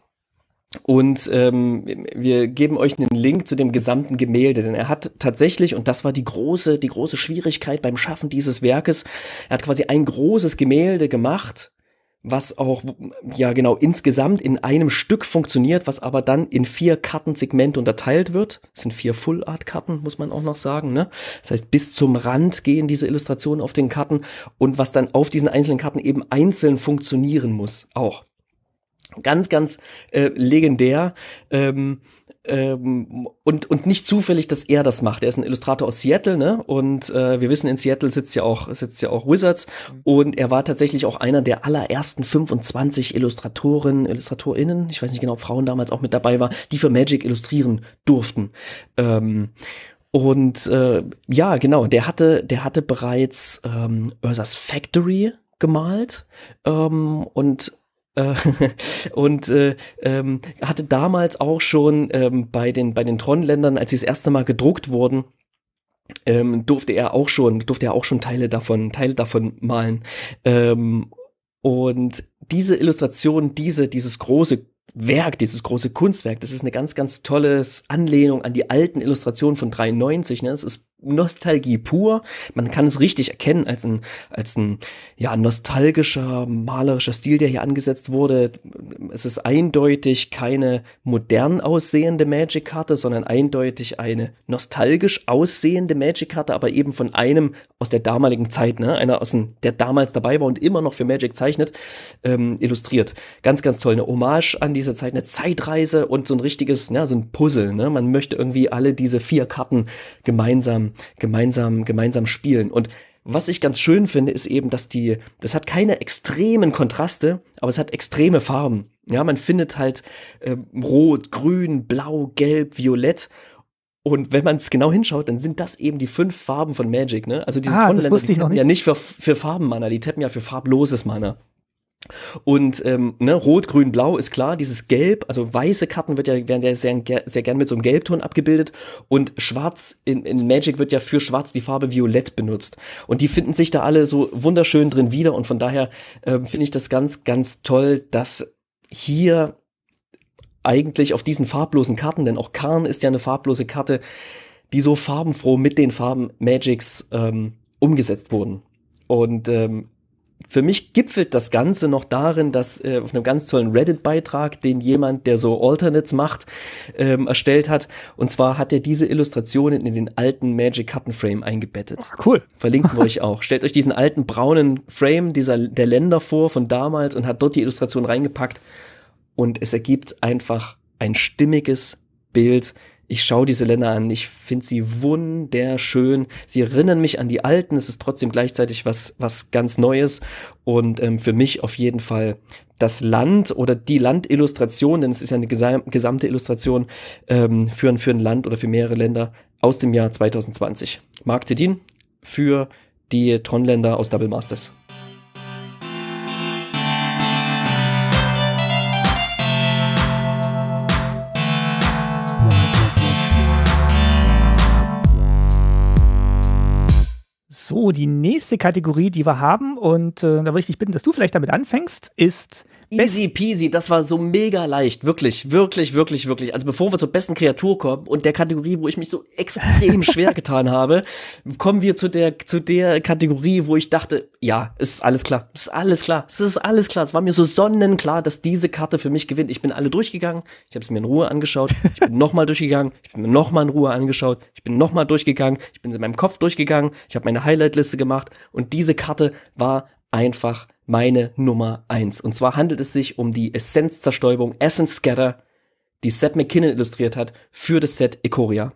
Und ähm, wir geben euch einen Link zu dem gesamten Gemälde, denn er hat tatsächlich, und das war die große, die große Schwierigkeit beim Schaffen dieses Werkes, er hat quasi ein großes Gemälde gemacht was auch, ja genau, insgesamt in einem Stück funktioniert, was aber dann in vier Kartensegmente unterteilt wird. Das sind vier Full-Art-Karten, muss man auch noch sagen. Ne? Das heißt, bis zum Rand gehen diese Illustrationen auf den Karten und was dann auf diesen einzelnen Karten eben einzeln funktionieren muss auch. Ganz, ganz äh, legendär. Ähm, ähm, und, und nicht zufällig, dass er das macht. Er ist ein Illustrator aus Seattle, ne? Und äh, wir wissen, in Seattle sitzt ja auch, sitzt ja auch Wizards. Mhm. Und er war tatsächlich auch einer der allerersten 25 Illustratoren, IllustratorInnen, ich weiß nicht genau, ob Frauen damals auch mit dabei war, die für Magic illustrieren durften. Ähm, und äh, ja, genau, der hatte, der hatte bereits ähm, Ursa's Factory gemalt ähm, und äh, und äh, ähm, hatte damals auch schon ähm, bei den, bei den Tron-Ländern, als sie das erste Mal gedruckt wurden, ähm, durfte er auch schon, durfte er auch schon Teile davon, Teile davon malen. Ähm, und diese Illustration, diese, dieses große Werk, dieses große Kunstwerk, das ist eine ganz, ganz tolle Anlehnung an die alten Illustrationen von 93. Ne? Es ist Nostalgie pur. Man kann es richtig erkennen als ein, als ein ja, nostalgischer, malerischer Stil, der hier angesetzt wurde. Es ist eindeutig keine modern aussehende Magic-Karte, sondern eindeutig eine nostalgisch aussehende Magic-Karte, aber eben von einem aus der damaligen Zeit, ne? einer aus dem, der damals dabei war und immer noch für Magic zeichnet, ähm, illustriert. Ganz, ganz toll. Eine Hommage an diese Zeit, eine Zeitreise und so ein richtiges, ja, ne, so ein Puzzle. Ne? Man möchte irgendwie alle diese vier Karten gemeinsam gemeinsam, gemeinsam spielen. Und was ich ganz schön finde, ist eben, dass die, das hat keine extremen Kontraste, aber es hat extreme Farben. Ja, man findet halt äh, rot, grün, blau, gelb, violett. Und wenn man es genau hinschaut, dann sind das eben die fünf Farben von Magic, ne? Also diese ah, wusste ich noch nicht. ja nicht für, für Farbenmana, die tappen ja für farbloses Mana. Und ähm, ne, Rot, Grün, Blau ist klar, dieses Gelb, also weiße Karten wird ja, werden ja sehr, sehr gern mit so einem Gelbton abgebildet. Und Schwarz in, in Magic wird ja für Schwarz die Farbe Violett benutzt. Und die finden sich da alle so wunderschön drin wieder. Und von daher ähm, finde ich das ganz, ganz toll, dass hier eigentlich auf diesen farblosen Karten, denn auch Karn ist ja eine farblose Karte, die so farbenfroh mit den Farben Magics ähm, umgesetzt wurden. Und ähm, für mich gipfelt das Ganze noch darin, dass äh, auf einem ganz tollen Reddit-Beitrag, den jemand, der so Alternates macht, ähm, erstellt hat. Und zwar hat er diese Illustrationen in den alten Magic Cutten Frame eingebettet. Cool. Verlinken wir euch auch. Stellt euch diesen alten braunen Frame dieser, der Länder vor von damals und hat dort die Illustration reingepackt. Und es ergibt einfach ein stimmiges Bild, ich schaue diese Länder an, ich finde sie wunderschön. Sie erinnern mich an die alten, es ist trotzdem gleichzeitig was, was ganz Neues und ähm, für mich auf jeden Fall das Land oder die Landillustration, denn es ist ja eine gesam gesamte Illustration ähm, für, für ein Land oder für mehrere Länder aus dem Jahr 2020. Mark Tedin für die Tronländer aus Double Masters. So, die nächste Kategorie, die wir haben, und äh, da würde ich dich bitten, dass du vielleicht damit anfängst, ist Easy peasy, das war so mega leicht. Wirklich, wirklich, wirklich, wirklich. Also bevor wir zur besten Kreatur kommen und der Kategorie, wo ich mich so extrem schwer getan habe, kommen wir zu der, zu der Kategorie, wo ich dachte, ja, es ist alles klar, es ist alles klar, es ist alles klar. Es war mir so sonnenklar, dass diese Karte für mich gewinnt. Ich bin alle durchgegangen, ich habe es mir in Ruhe angeschaut, ich bin nochmal durchgegangen, ich bin mir nochmal in Ruhe angeschaut, ich bin nochmal durchgegangen, ich bin in meinem Kopf durchgegangen, ich habe meine Highlight-Liste gemacht und diese Karte war einfach meine Nummer 1. Und zwar handelt es sich um die Essenzzerstäubung Essence Scatter, die Seth McKinnon illustriert hat für das Set Ikoria.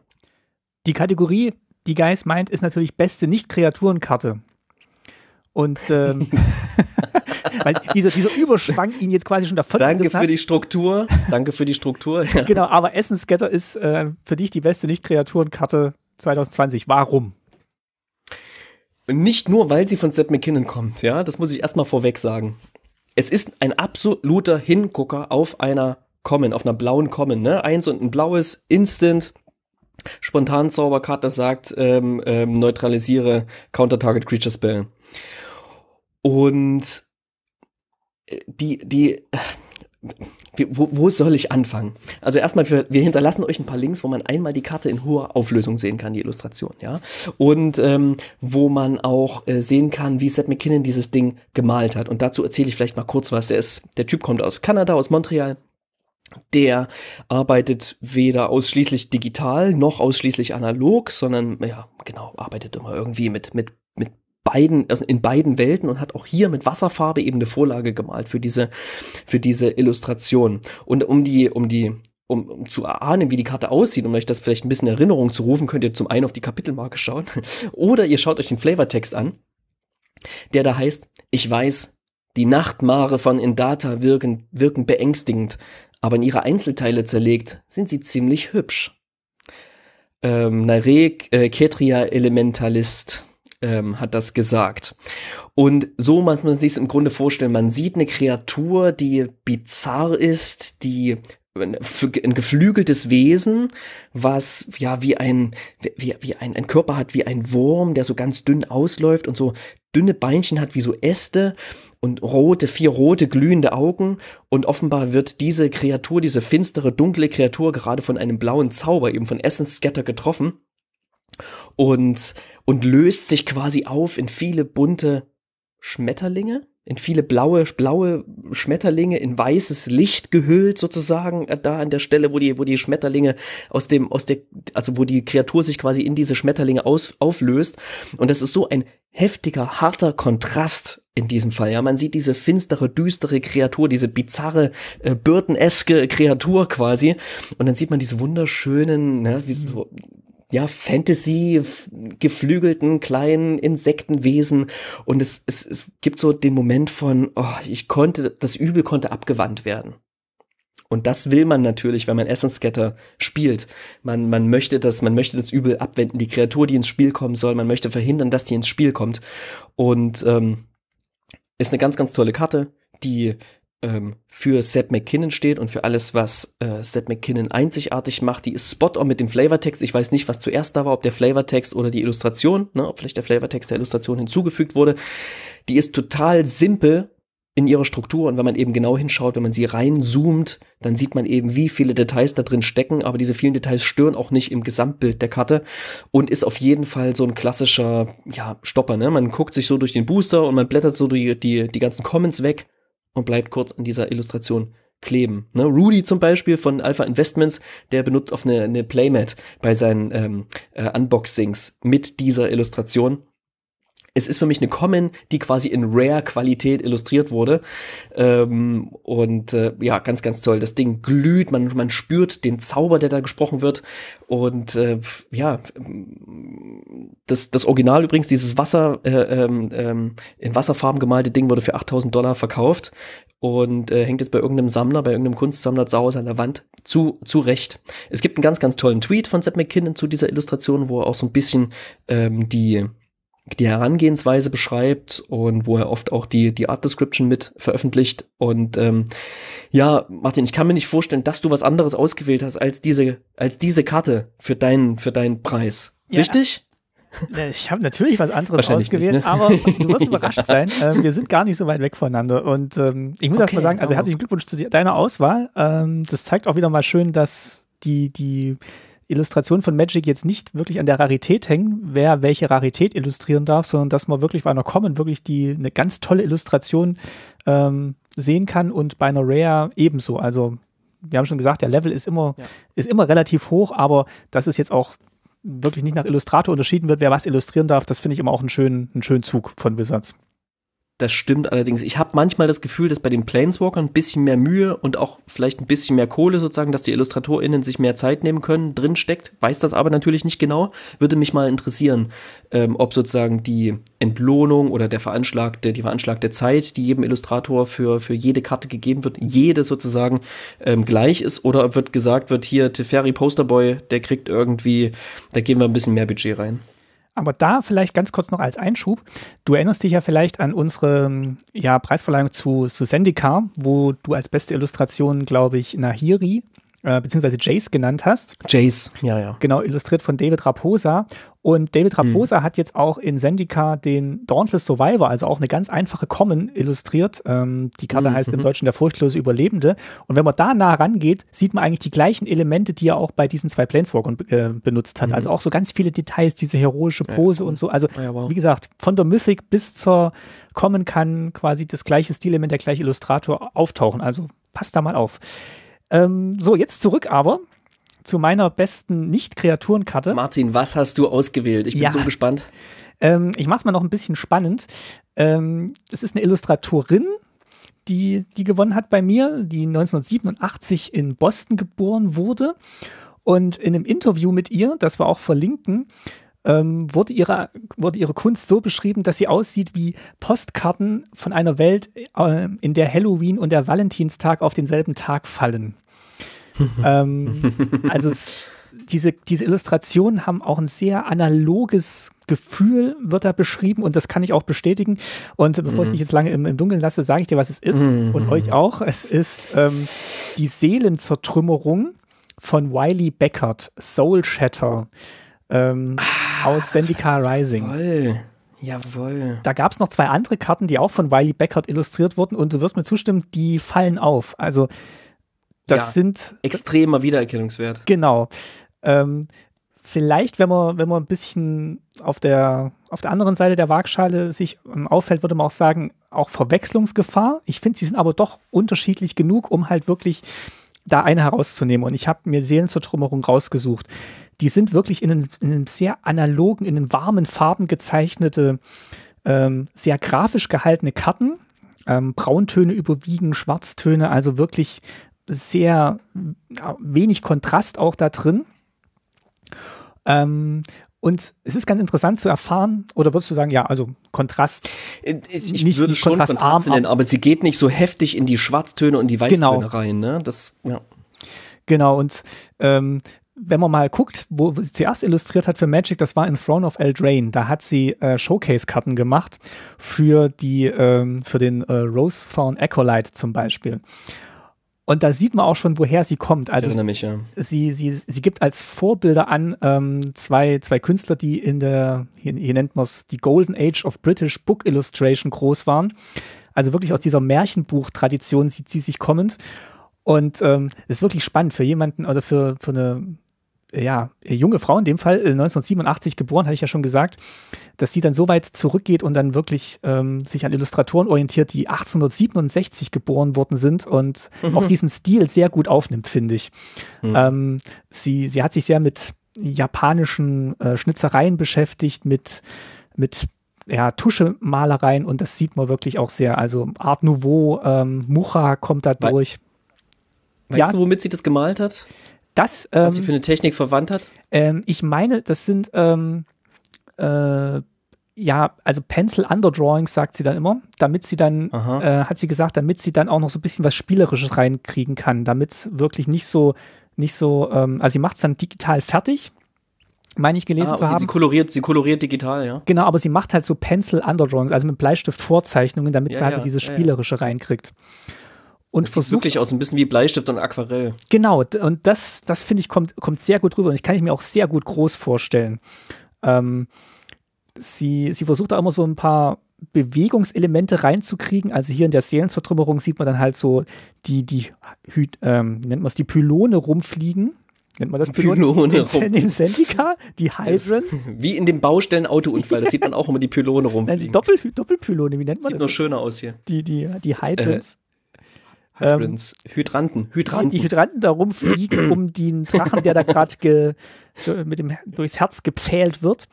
Die Kategorie, die Geist meint, ist natürlich beste Nicht-Kreaturenkarte. Und ähm, weil dieser, dieser Überschwang ihn jetzt quasi schon davon Danke für die Struktur. Danke für die Struktur. Genau, aber Essence Scatter ist äh, für dich die beste Nicht-Kreaturenkarte 2020. Warum? nicht nur, weil sie von Seth McKinnon kommt, ja, das muss ich erstmal vorweg sagen. Es ist ein absoluter Hingucker auf einer Common, auf einer blauen Common, ne? Eins und ein blaues, instant, spontan Zauberkarte sagt, ähm, ähm, neutralisiere Counter-Target Creature Spell. Und äh, die, die, wo, wo soll ich anfangen? Also erstmal, für, wir hinterlassen euch ein paar Links, wo man einmal die Karte in hoher Auflösung sehen kann, die Illustration, ja. Und ähm, wo man auch äh, sehen kann, wie Seth McKinnon dieses Ding gemalt hat. Und dazu erzähle ich vielleicht mal kurz was. Der, ist, der Typ kommt aus Kanada, aus Montreal, der arbeitet weder ausschließlich digital noch ausschließlich analog, sondern ja, genau, arbeitet immer irgendwie mit, mit beiden, also in beiden Welten und hat auch hier mit Wasserfarbe eben eine Vorlage gemalt für diese, für diese Illustration. Und um die, um die, um, um zu erahnen, wie die Karte aussieht, um euch das vielleicht ein bisschen in Erinnerung zu rufen, könnt ihr zum einen auf die Kapitelmarke schauen oder ihr schaut euch den Flavortext an, der da heißt, ich weiß, die Nachtmare von Indata wirken, wirken beängstigend, aber in ihre Einzelteile zerlegt sind sie ziemlich hübsch. Ähm, Narek, äh, Ketria Elementalist ähm, hat das gesagt. Und so muss man sich im Grunde vorstellen. Man sieht eine Kreatur, die bizarr ist, die ein geflügeltes Wesen, was ja wie ein wie, wie ein, ein Körper hat wie ein Wurm, der so ganz dünn ausläuft und so dünne Beinchen hat wie so Äste und rote, vier rote glühende Augen. Und offenbar wird diese Kreatur, diese finstere, dunkle Kreatur gerade von einem blauen Zauber, eben von Essence Scatter getroffen. Und und löst sich quasi auf in viele bunte Schmetterlinge, in viele blaue, blaue Schmetterlinge, in weißes Licht gehüllt sozusagen, äh, da an der Stelle, wo die, wo die Schmetterlinge aus dem, aus der, also wo die Kreatur sich quasi in diese Schmetterlinge aus, auflöst. Und das ist so ein heftiger, harter Kontrast in diesem Fall. Ja, man sieht diese finstere, düstere Kreatur, diese bizarre, äh, Burton-eske Kreatur quasi. Und dann sieht man diese wunderschönen, ne, wie, so, ja, Fantasy, geflügelten kleinen Insektenwesen. Und es, es, es gibt so den Moment von, oh, ich konnte, das Übel konnte abgewandt werden. Und das will man natürlich, wenn man Essence Scatter spielt. Man, man möchte das, man möchte das Übel abwenden, die Kreatur, die ins Spiel kommen soll, man möchte verhindern, dass die ins Spiel kommt. Und ähm, ist eine ganz, ganz tolle Karte, die ähm, für Seth McKinnon steht und für alles, was äh, Seth McKinnon einzigartig macht. Die ist spot on mit dem Flavortext. Ich weiß nicht, was zuerst da war, ob der Flavortext oder die Illustration, ne, ob vielleicht der Flavortext der Illustration hinzugefügt wurde. Die ist total simpel in ihrer Struktur und wenn man eben genau hinschaut, wenn man sie reinzoomt, dann sieht man eben, wie viele Details da drin stecken, aber diese vielen Details stören auch nicht im Gesamtbild der Karte und ist auf jeden Fall so ein klassischer ja, Stopper. Ne? Man guckt sich so durch den Booster und man blättert so die, die, die ganzen Comments weg und bleibt kurz an dieser Illustration kleben. Ne? Rudy zum Beispiel von Alpha Investments, der benutzt auf eine, eine Playmat bei seinen ähm, äh, Unboxings mit dieser Illustration es ist für mich eine Common, die quasi in Rare-Qualität illustriert wurde. Ähm, und äh, ja, ganz, ganz toll. Das Ding glüht, man, man spürt den Zauber, der da gesprochen wird. Und äh, ja, das, das Original übrigens, dieses Wasser, äh, ähm, ähm in Wasserfarben gemalte Ding wurde für 8000 Dollar verkauft und äh, hängt jetzt bei irgendeinem Sammler, bei irgendeinem Kunstsammler zu Hause an der Wand. Zu, zu Recht. Es gibt einen ganz, ganz tollen Tweet von Seth McKinnon zu dieser Illustration, wo er auch so ein bisschen ähm, die die Herangehensweise beschreibt und wo er oft auch die, die Art Description mit veröffentlicht. Und ähm, ja, Martin, ich kann mir nicht vorstellen, dass du was anderes ausgewählt hast als diese, als diese Karte für deinen, für deinen Preis. Ja. Richtig? Ich habe natürlich was anderes ausgewählt, nicht, ne? aber du wirst überrascht sein. Äh, wir sind gar nicht so weit weg voneinander. Und ähm, ich muss okay, erstmal sagen, also herzlichen Glückwunsch zu deiner Auswahl. Ähm, das zeigt auch wieder mal schön, dass die, die Illustrationen von Magic jetzt nicht wirklich an der Rarität hängen, wer welche Rarität illustrieren darf, sondern dass man wirklich bei einer Common wirklich die eine ganz tolle Illustration ähm, sehen kann und bei einer Rare ebenso. Also wir haben schon gesagt, der Level ist immer, ja. ist immer relativ hoch, aber dass es jetzt auch wirklich nicht nach Illustrator unterschieden wird, wer was illustrieren darf, das finde ich immer auch einen schönen, einen schönen Zug von Wizards. Das stimmt allerdings. Ich habe manchmal das Gefühl, dass bei den Planeswalkern ein bisschen mehr Mühe und auch vielleicht ein bisschen mehr Kohle sozusagen, dass die IllustratorInnen sich mehr Zeit nehmen können, drin steckt. Weiß das aber natürlich nicht genau. Würde mich mal interessieren, ähm, ob sozusagen die Entlohnung oder der veranschlagte, die veranschlagte Zeit, die jedem Illustrator für, für jede Karte gegeben wird, jede sozusagen ähm, gleich ist oder ob wird gesagt wird, hier Teferi Posterboy, der kriegt irgendwie, da geben wir ein bisschen mehr Budget rein. Aber da vielleicht ganz kurz noch als Einschub. Du erinnerst dich ja vielleicht an unsere ja, Preisverleihung zu, zu Sendika, wo du als beste Illustration, glaube ich, Nahiri äh, beziehungsweise Jace genannt hast. Jace, ja, ja. Genau, illustriert von David Raposa. Und David mhm. Raposa mhm. hat jetzt auch in Zendika den Dauntless Survivor, also auch eine ganz einfache Common, illustriert. Ähm, die Karte mhm. heißt im mhm. Deutschen der furchtlose Überlebende. Und wenn man da nah rangeht, sieht man eigentlich die gleichen Elemente, die er auch bei diesen zwei Planeswalkern äh, benutzt hat. Mhm. Also auch so ganz viele Details, diese heroische Pose ja, cool. und so. Also, oh ja, wow. wie gesagt, von der Mythic bis zur Common kann quasi das gleiche Stilelement, der gleiche Illustrator auftauchen. Also passt da mal auf. Ähm, so, jetzt zurück aber zu meiner besten Nicht-Kreaturenkarte. Martin, was hast du ausgewählt? Ich bin ja. so gespannt. Ähm, ich mache es mal noch ein bisschen spannend. Ähm, es ist eine Illustratorin, die, die gewonnen hat bei mir, die 1987 in Boston geboren wurde. Und in einem Interview mit ihr, das wir auch verlinken, ähm, wurde, ihre, wurde ihre Kunst so beschrieben, dass sie aussieht wie Postkarten von einer Welt, äh, in der Halloween und der Valentinstag auf denselben Tag fallen. ähm, also es, diese, diese Illustrationen haben auch ein sehr analoges Gefühl, wird da beschrieben und das kann ich auch bestätigen. Und bevor mhm. ich mich jetzt lange im, im Dunkeln lasse, sage ich dir, was es ist mhm. und euch auch. Es ist ähm, die Seelenzertrümmerung von Wiley Beckert, Soul Shatter ähm, ah, aus Zendikar Rising. Jawohl. Jawohl. Da gab es noch zwei andere Karten, die auch von Wiley Beckert illustriert wurden und du wirst mir zustimmen, die fallen auf. Also das ja, sind. Extremer Wiedererkennungswert. Genau. Ähm, vielleicht, wenn man, wenn man ein bisschen auf der, auf der anderen Seite der Waagschale sich ähm, auffällt, würde man auch sagen, auch Verwechslungsgefahr. Ich finde, sie sind aber doch unterschiedlich genug, um halt wirklich da eine herauszunehmen. Und ich habe mir Seelenzertrümmerung rausgesucht die sind wirklich in einem, in einem sehr analogen, in einem warmen Farben gezeichnete, ähm, sehr grafisch gehaltene Karten. Ähm, Brauntöne überwiegen, Schwarztöne, also wirklich sehr ja, wenig Kontrast auch da drin. Ähm, und es ist ganz interessant zu erfahren, oder würdest du sagen, ja, also Kontrast. Ich, äh, ich nicht, würde nicht schon Kontrast, Kontrast nennen, aber sie geht nicht so heftig in die Schwarztöne und die Weißtöne genau. rein, ne? Das, ja. Genau, und ähm, wenn man mal guckt, wo sie zuerst illustriert hat für Magic, das war in Throne of Eldraine. Da hat sie äh, Showcase-Karten gemacht für, die, ähm, für den äh, Rosefawn Acolyte zum Beispiel. Und da sieht man auch schon, woher sie kommt. Also ich mich, ja. Sie, sie, sie gibt als Vorbilder an ähm, zwei, zwei Künstler, die in der, hier, hier nennt man es die Golden Age of British Book Illustration groß waren. Also wirklich aus dieser Märchenbuch-Tradition sieht sie sich kommend. Und ähm, ist wirklich spannend für jemanden oder für, für eine ja, äh, junge Frau in dem Fall, 1987 äh, geboren, hatte ich ja schon gesagt, dass die dann so weit zurückgeht und dann wirklich ähm, sich an Illustratoren orientiert, die 1867 geboren worden sind und mhm. auch diesen Stil sehr gut aufnimmt, finde ich. Mhm. Ähm, sie, sie hat sich sehr mit japanischen äh, Schnitzereien beschäftigt, mit, mit ja, Tuschemalereien und das sieht man wirklich auch sehr. Also Art Nouveau, ähm, Mucha kommt da durch. weißt ja? du, womit sie das gemalt hat? Das, ähm, Was sie ähm, für eine Technik verwandt hat? Ähm, ich meine, das sind ähm, äh, ja, also Pencil Underdrawings sagt sie dann immer, damit sie dann, äh, hat sie gesagt, damit sie dann auch noch so ein bisschen was Spielerisches reinkriegen kann, damit es wirklich nicht so, nicht so, ähm, also sie macht es dann digital fertig, meine ich gelesen ah, zu haben. Sie koloriert, sie koloriert digital, ja. Genau, aber sie macht halt so Pencil Underdrawings, also mit Bleistift Vorzeichnungen, damit ja, sie halt ja, so dieses Spielerische ja, reinkriegt und das versucht wirklich aus ein bisschen wie Bleistift und Aquarell. Genau, und das, das finde ich kommt, kommt sehr gut rüber und ich kann ich mir auch sehr gut groß vorstellen. Ähm, sie, sie versucht da immer so ein paar Bewegungselemente reinzukriegen. Also hier in der Seelenzertrümmerung sieht man dann halt so die, die ähm, nennt man es, die Pylone rumfliegen. Nennt man das Pylone? Pylone rum. In Sendika, die Hydrants. Wie in dem Baustellenautounfall, da sieht man auch immer die Pylone rumfliegen. die Doppel Doppelpylone, wie nennt man sieht das? Sieht noch schöner aus hier. Die, die, die äh, Hydrants. Äh ähm, Hydranten. Hydranten. Die Hydranten da rumfliegen um den Drachen, der da gerade mit dem durchs Herz gepfählt wird.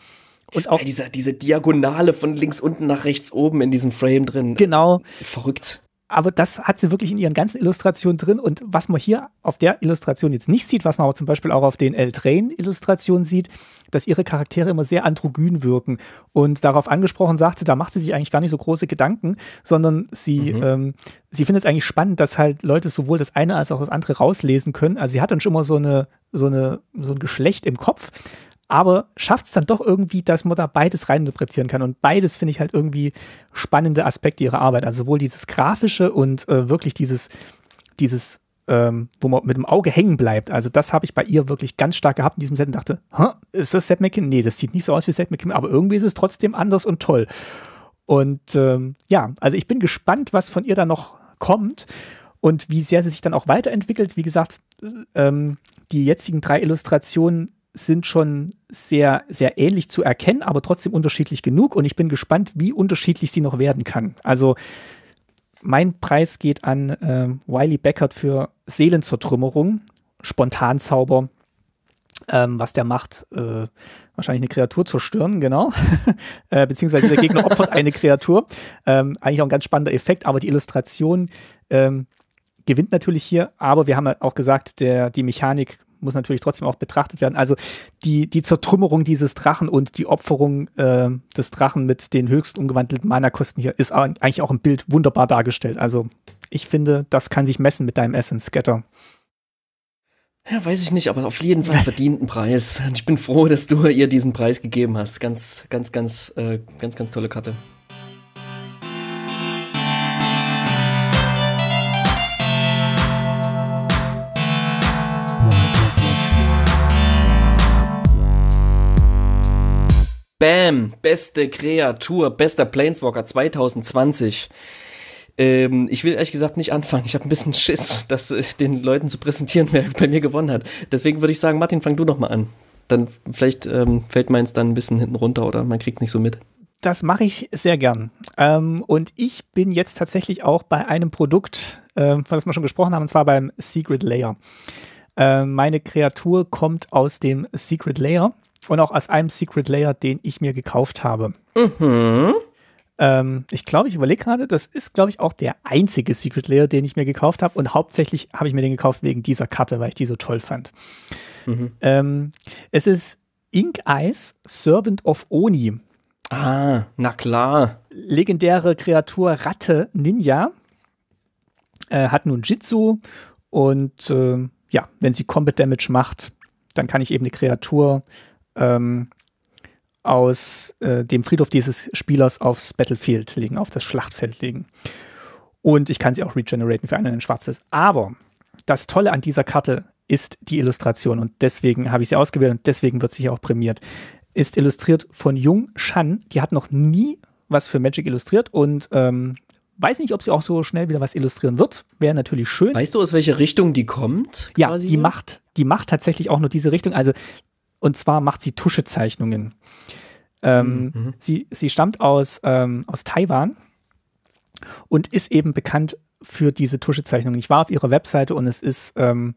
Und auch äh, dieser, diese Diagonale von links unten nach rechts oben in diesem Frame drin. Genau. Verrückt aber das hat sie wirklich in ihren ganzen Illustrationen drin. Und was man hier auf der Illustration jetzt nicht sieht, was man aber zum Beispiel auch auf den l Train-Illustrationen sieht, dass ihre Charaktere immer sehr androgyn wirken. Und darauf angesprochen sagte, da macht sie sich eigentlich gar nicht so große Gedanken, sondern sie, mhm. ähm, sie findet es eigentlich spannend, dass halt Leute sowohl das eine als auch das andere rauslesen können. Also sie hat dann schon immer so eine, so eine, so ein Geschlecht im Kopf, aber schafft es dann doch irgendwie, dass man da beides reininterpretieren kann. Und beides finde ich halt irgendwie spannende Aspekte ihrer Arbeit. Also sowohl dieses Grafische und äh, wirklich dieses, dieses ähm, wo man mit dem Auge hängen bleibt. Also das habe ich bei ihr wirklich ganz stark gehabt in diesem Set und dachte, Hä, ist das Seth McKinnon? Nee, das sieht nicht so aus wie Seth McKinnon, aber irgendwie ist es trotzdem anders und toll. Und ähm, ja, also ich bin gespannt, was von ihr da noch kommt und wie sehr sie sich dann auch weiterentwickelt. Wie gesagt, äh, ähm, die jetzigen drei Illustrationen sind schon sehr, sehr ähnlich zu erkennen, aber trotzdem unterschiedlich genug. Und ich bin gespannt, wie unterschiedlich sie noch werden kann. Also mein Preis geht an äh, Wiley Beckert für Seelenzertrümmerung, Spontanzauber, ähm, was der macht. Äh, wahrscheinlich eine Kreatur zerstören, genau. äh, beziehungsweise der Gegner opfert eine Kreatur. Ähm, eigentlich auch ein ganz spannender Effekt, aber die Illustration ähm, gewinnt natürlich hier. Aber wir haben ja auch gesagt, der, die Mechanik muss natürlich trotzdem auch betrachtet werden. Also die, die Zertrümmerung dieses Drachen und die Opferung äh, des Drachen mit den höchst umgewandelten Mana-Kosten hier ist eigentlich auch im Bild wunderbar dargestellt. Also ich finde, das kann sich messen mit deinem Essence Scatter. Ja, weiß ich nicht, aber auf jeden Fall verdienten Preis. Und Ich bin froh, dass du ihr diesen Preis gegeben hast. Ganz, ganz, ganz, äh, ganz, ganz tolle Karte. Bam, beste Kreatur, bester Planeswalker 2020. Ähm, ich will ehrlich gesagt nicht anfangen. Ich habe ein bisschen Schiss, das äh, den Leuten zu präsentieren, wer bei mir gewonnen hat. Deswegen würde ich sagen, Martin, fang du noch mal an. Dann vielleicht ähm, fällt meins dann ein bisschen hinten runter oder man kriegt es nicht so mit. Das mache ich sehr gern. Ähm, und ich bin jetzt tatsächlich auch bei einem Produkt, äh, von dem wir schon gesprochen haben, und zwar beim Secret Layer. Äh, meine Kreatur kommt aus dem Secret Layer und auch aus einem Secret Layer, den ich mir gekauft habe. Mhm. Ähm, ich glaube, ich überlege gerade, das ist, glaube ich, auch der einzige Secret Layer, den ich mir gekauft habe. Und hauptsächlich habe ich mir den gekauft wegen dieser Karte, weil ich die so toll fand. Mhm. Ähm, es ist Ink Eyes, Servant of Oni. Ah, na klar. Legendäre Kreatur Ratte Ninja. Äh, hat nun Jitsu und äh, ja, wenn sie Combat Damage macht, dann kann ich eben eine Kreatur ähm, aus äh, dem Friedhof dieses Spielers aufs Battlefield legen, auf das Schlachtfeld legen. Und ich kann sie auch regeneraten für einen, ein schwarzes. Aber das Tolle an dieser Karte ist die Illustration und deswegen habe ich sie ausgewählt und deswegen wird sie hier auch prämiert. Ist illustriert von Jung Shan. Die hat noch nie was für Magic illustriert und ähm, weiß nicht, ob sie auch so schnell wieder was illustrieren wird. Wäre natürlich schön. Weißt du, aus welcher Richtung die kommt? Quasi? Ja, die macht, die macht tatsächlich auch nur diese Richtung. Also und zwar macht sie Tuschezeichnungen. Ähm, mhm. sie, sie stammt aus, ähm, aus Taiwan und ist eben bekannt für diese Tuschezeichnungen. Ich war auf ihrer Webseite und es ist, ähm,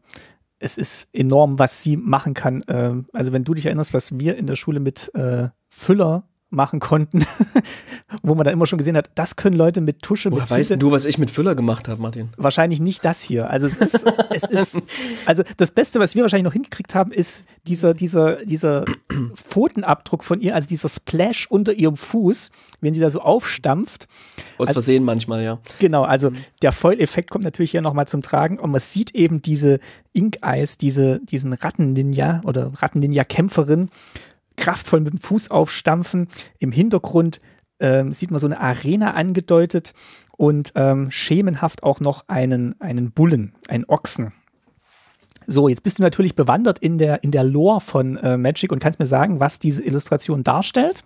es ist enorm, was sie machen kann. Ähm, also wenn du dich erinnerst, was wir in der Schule mit äh, Füller machen konnten, wo man dann immer schon gesehen hat, das können Leute mit Tusche. Woher mit weißt Tinte, du, was ich mit Füller gemacht habe, Martin? Wahrscheinlich nicht das hier. Also es ist, es ist, also das Beste, was wir wahrscheinlich noch hingekriegt haben, ist dieser, dieser, dieser Pfotenabdruck von ihr, also dieser Splash unter ihrem Fuß, wenn sie da so aufstampft. Aus also, Versehen manchmal, ja. Genau, also mhm. der Volleffekt kommt natürlich hier nochmal zum Tragen und man sieht eben diese Ink-Eyes, diese, diesen Ratten-Ninja oder Ratten-Ninja-Kämpferin kraftvoll mit dem Fuß aufstampfen. Im Hintergrund ähm, sieht man so eine Arena angedeutet und ähm, schemenhaft auch noch einen, einen Bullen, einen Ochsen. So, jetzt bist du natürlich bewandert in der, in der Lore von äh, Magic und kannst mir sagen, was diese Illustration darstellt.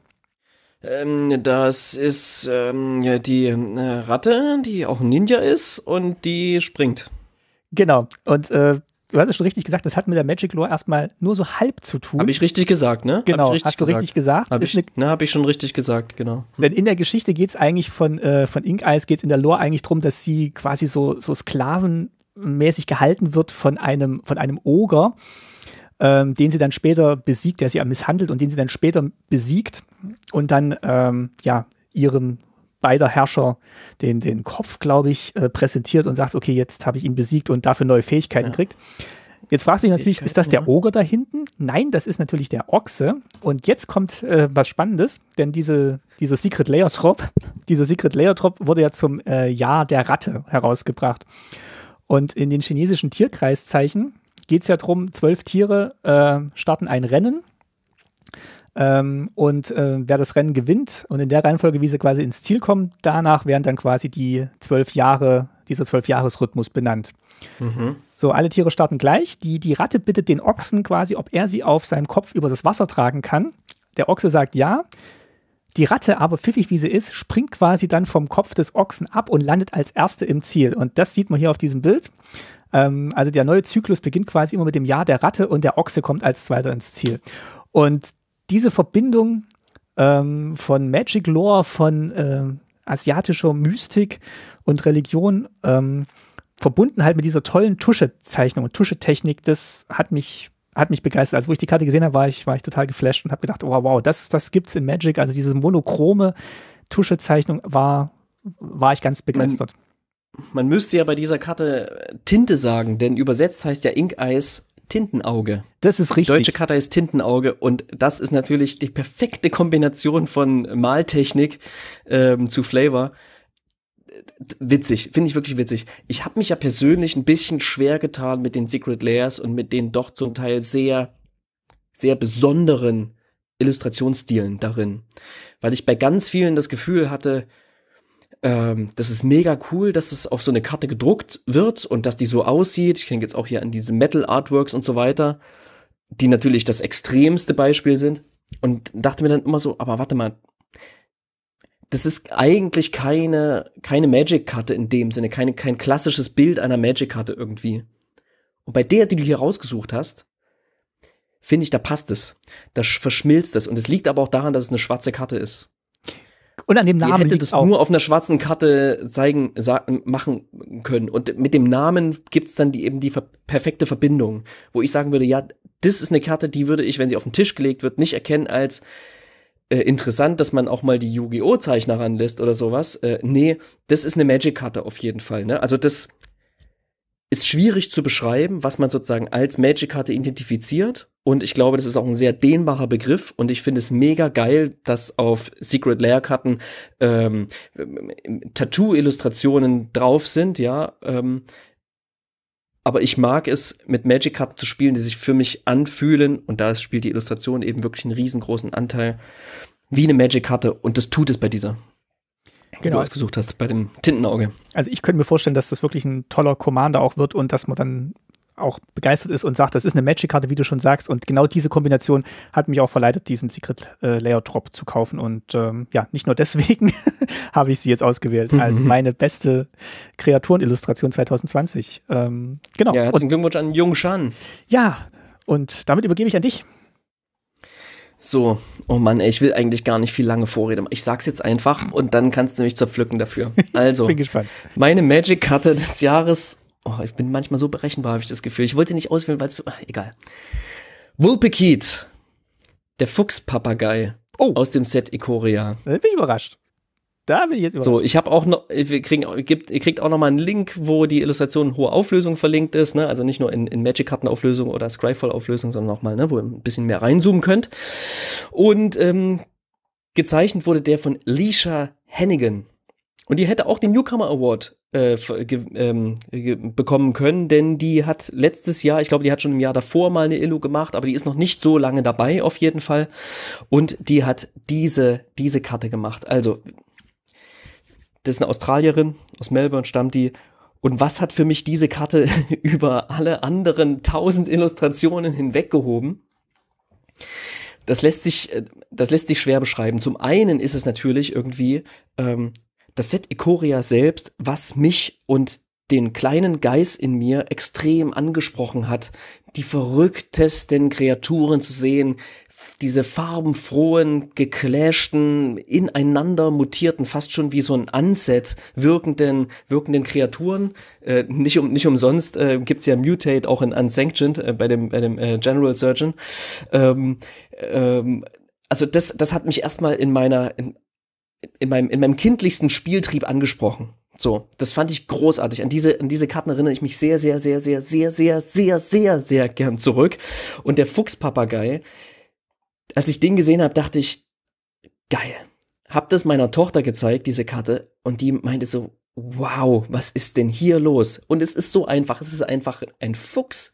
Ähm, das ist ähm, die äh, Ratte, die auch ein Ninja ist und die springt. Genau, und äh, du hast es schon richtig gesagt, das hat mit der Magic Lore erstmal nur so halb zu tun. Habe ich richtig gesagt, ne? Genau, hast du richtig gesagt. Habe ich, ne, hab ich schon richtig gesagt, genau. Denn in der Geschichte geht es eigentlich von, äh, von Ink Eyes, geht es in der Lore eigentlich darum, dass sie quasi so, so sklavenmäßig gehalten wird von einem, von einem Oger, ähm, den sie dann später besiegt, der sie ja misshandelt und den sie dann später besiegt und dann, ähm, ja, ihrem beider Herrscher den, den Kopf, glaube ich, äh, präsentiert und sagt, okay, jetzt habe ich ihn besiegt und dafür neue Fähigkeiten ja. kriegt. Jetzt fragst du dich natürlich, ist das der Ogre da hinten? Nein, das ist natürlich der Ochse. Und jetzt kommt äh, was Spannendes, denn diese, dieser Secret Layer Drop, dieser Secret Layer Drop wurde ja zum äh, Jahr der Ratte herausgebracht. Und in den chinesischen Tierkreiszeichen geht es ja darum, zwölf Tiere äh, starten ein Rennen ähm, und äh, wer das Rennen gewinnt und in der Reihenfolge, wie sie quasi ins Ziel kommen, danach werden dann quasi die zwölf Jahre, dieser Zwölfjahresrhythmus benannt. Mhm. So, alle Tiere starten gleich. Die, die Ratte bittet den Ochsen quasi, ob er sie auf seinem Kopf über das Wasser tragen kann. Der Ochse sagt ja. Die Ratte aber, pfiffig wie sie ist, springt quasi dann vom Kopf des Ochsen ab und landet als Erste im Ziel. Und das sieht man hier auf diesem Bild. Ähm, also der neue Zyklus beginnt quasi immer mit dem Jahr der Ratte und der Ochse kommt als Zweiter ins Ziel. Und diese Verbindung ähm, von Magic Lore, von äh, asiatischer Mystik und Religion, ähm, verbunden halt mit dieser tollen Tuschezeichnung und Tuschetechnik, das hat mich hat mich begeistert. Also, wo ich die Karte gesehen habe, war ich, war ich total geflasht und habe gedacht, oh, wow, das, das gibt's in Magic. Also, diese monochrome Tuschezeichnung war, war ich ganz begeistert. Man, man, müsste ja bei dieser Karte Tinte sagen, denn übersetzt heißt ja Ink Eyes Tintenauge. Das ist richtig. Deutsche Kata ist Tintenauge und das ist natürlich die perfekte Kombination von Maltechnik ähm, zu Flavor. Witzig, finde ich wirklich witzig. Ich habe mich ja persönlich ein bisschen schwer getan mit den Secret Layers und mit den doch zum Teil sehr, sehr besonderen Illustrationsstilen darin, weil ich bei ganz vielen das Gefühl hatte, ähm, das ist mega cool, dass es auf so eine Karte gedruckt wird und dass die so aussieht. Ich denke jetzt auch hier an diese Metal Artworks und so weiter, die natürlich das extremste Beispiel sind. Und dachte mir dann immer so, aber warte mal, das ist eigentlich keine, keine Magic-Karte in dem Sinne, keine, kein klassisches Bild einer Magic-Karte irgendwie. Und bei der, die du hier rausgesucht hast, finde ich, da passt es. Da verschmilzt es. Und es liegt aber auch daran, dass es eine schwarze Karte ist. Und an dem Namen. Die hätte das auch. nur auf einer schwarzen Karte zeigen, sagen, machen können. Und mit dem Namen gibt es dann die, eben die perfekte Verbindung, wo ich sagen würde, ja, das ist eine Karte, die würde ich, wenn sie auf den Tisch gelegt wird, nicht erkennen als äh, interessant, dass man auch mal die Yu-Gi-Oh! Zeichner ranlässt oder sowas. Äh, nee, das ist eine Magic-Karte auf jeden Fall. Ne? Also das ist schwierig zu beschreiben, was man sozusagen als Magic-Karte identifiziert. Und ich glaube, das ist auch ein sehr dehnbarer Begriff. Und ich finde es mega geil, dass auf Secret Layer-Karten ähm, ähm, Tattoo-Illustrationen drauf sind, ja. Ähm, aber ich mag es, mit Magic-Karten zu spielen, die sich für mich anfühlen. Und da spielt die Illustration eben wirklich einen riesengroßen Anteil wie eine Magic-Karte. Und das tut es bei dieser genau. du ausgesucht also hast bei dem Tintenauge. Also ich könnte mir vorstellen, dass das wirklich ein toller Commander auch wird und dass man dann auch begeistert ist und sagt, das ist eine Magic-Karte, wie du schon sagst. Und genau diese Kombination hat mich auch verleitet, diesen Secret äh, Layer Drop zu kaufen. Und ähm, ja, nicht nur deswegen habe ich sie jetzt ausgewählt als meine beste Kreaturen-Illustration 2020. Ähm, genau. Ja, herzlichen Glückwunsch an Jung Shan. Ja, und damit übergebe ich an dich. So, oh Mann, ey, ich will eigentlich gar nicht viel lange Vorrede. Ich sag's jetzt einfach und dann kannst du mich zerpflücken dafür. Also, bin gespannt. meine Magic-Karte des Jahres. Oh, ich bin manchmal so berechenbar, habe ich das Gefühl. Ich wollte nicht auswählen, weil es. Ah, egal. Vulpekit, der Fuchspapagei oh. aus dem Set Ikoria. Äh, bin ich überrascht. Da bin ich jetzt über. So, ich habe auch noch, wir kriegen, gibt, ihr kriegt auch noch mal einen Link, wo die Illustration in hoher Auflösung verlinkt ist, ne? Also nicht nur in, in magic auflösung oder Scryfall-Auflösung, sondern auch mal, ne, wo ihr ein bisschen mehr reinzoomen könnt. Und ähm, gezeichnet wurde der von Leisha Hannigan. Und die hätte auch den Newcomer Award äh, ähm, bekommen können, denn die hat letztes Jahr, ich glaube, die hat schon im Jahr davor mal eine Illu gemacht, aber die ist noch nicht so lange dabei, auf jeden Fall. Und die hat diese, diese Karte gemacht. Also, das ist eine Australierin, aus Melbourne stammt die. Und was hat für mich diese Karte über alle anderen tausend Illustrationen hinweggehoben? Das lässt sich, äh, das lässt sich schwer beschreiben. Zum einen ist es natürlich irgendwie ähm, das Set Ikoria selbst, was mich und den kleinen Geist in mir extrem angesprochen hat, die verrücktesten Kreaturen zu sehen, diese farbenfrohen, geclashten, ineinander mutierten, fast schon wie so ein Unset wirkenden, wirkenden Kreaturen. Äh, nicht, um, nicht umsonst äh, gibt's ja Mutate auch in Unsanctioned äh, bei dem, bei dem äh, General Surgeon. Ähm, ähm, also das, das hat mich erstmal in meiner, in, in, meinem, in meinem kindlichsten Spieltrieb angesprochen. So, das fand ich großartig. An diese, an diese Karten erinnere ich mich sehr, sehr, sehr, sehr, sehr, sehr, sehr, sehr, sehr gern zurück. Und der Fuchspapagei, als ich den gesehen habe, dachte ich, geil. Hab das meiner Tochter gezeigt, diese Karte, und die meinte so, wow, was ist denn hier los? Und es ist so einfach, es ist einfach ein Fuchs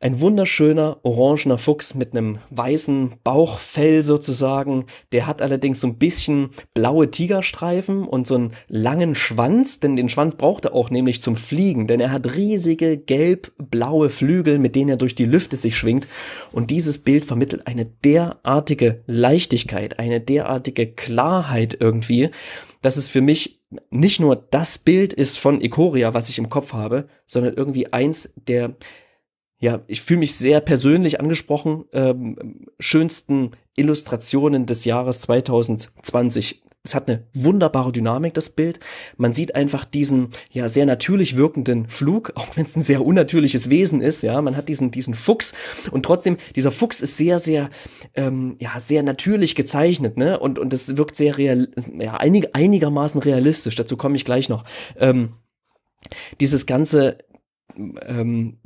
ein wunderschöner orangener Fuchs mit einem weißen Bauchfell sozusagen. Der hat allerdings so ein bisschen blaue Tigerstreifen und so einen langen Schwanz, denn den Schwanz braucht er auch nämlich zum Fliegen, denn er hat riesige gelb-blaue Flügel, mit denen er durch die Lüfte sich schwingt. Und dieses Bild vermittelt eine derartige Leichtigkeit, eine derartige Klarheit irgendwie, dass es für mich nicht nur das Bild ist von Ikoria, was ich im Kopf habe, sondern irgendwie eins der ja, ich fühle mich sehr persönlich angesprochen, ähm, schönsten Illustrationen des Jahres 2020 es hat eine wunderbare Dynamik, das Bild. Man sieht einfach diesen, ja, sehr natürlich wirkenden Flug, auch wenn es ein sehr unnatürliches Wesen ist, ja. Man hat diesen, diesen Fuchs und trotzdem, dieser Fuchs ist sehr, sehr, ähm, ja, sehr natürlich gezeichnet, ne? Und, und das wirkt sehr real, ja, einig, einigermaßen realistisch. Dazu komme ich gleich noch. Ähm, dieses ganze ähm,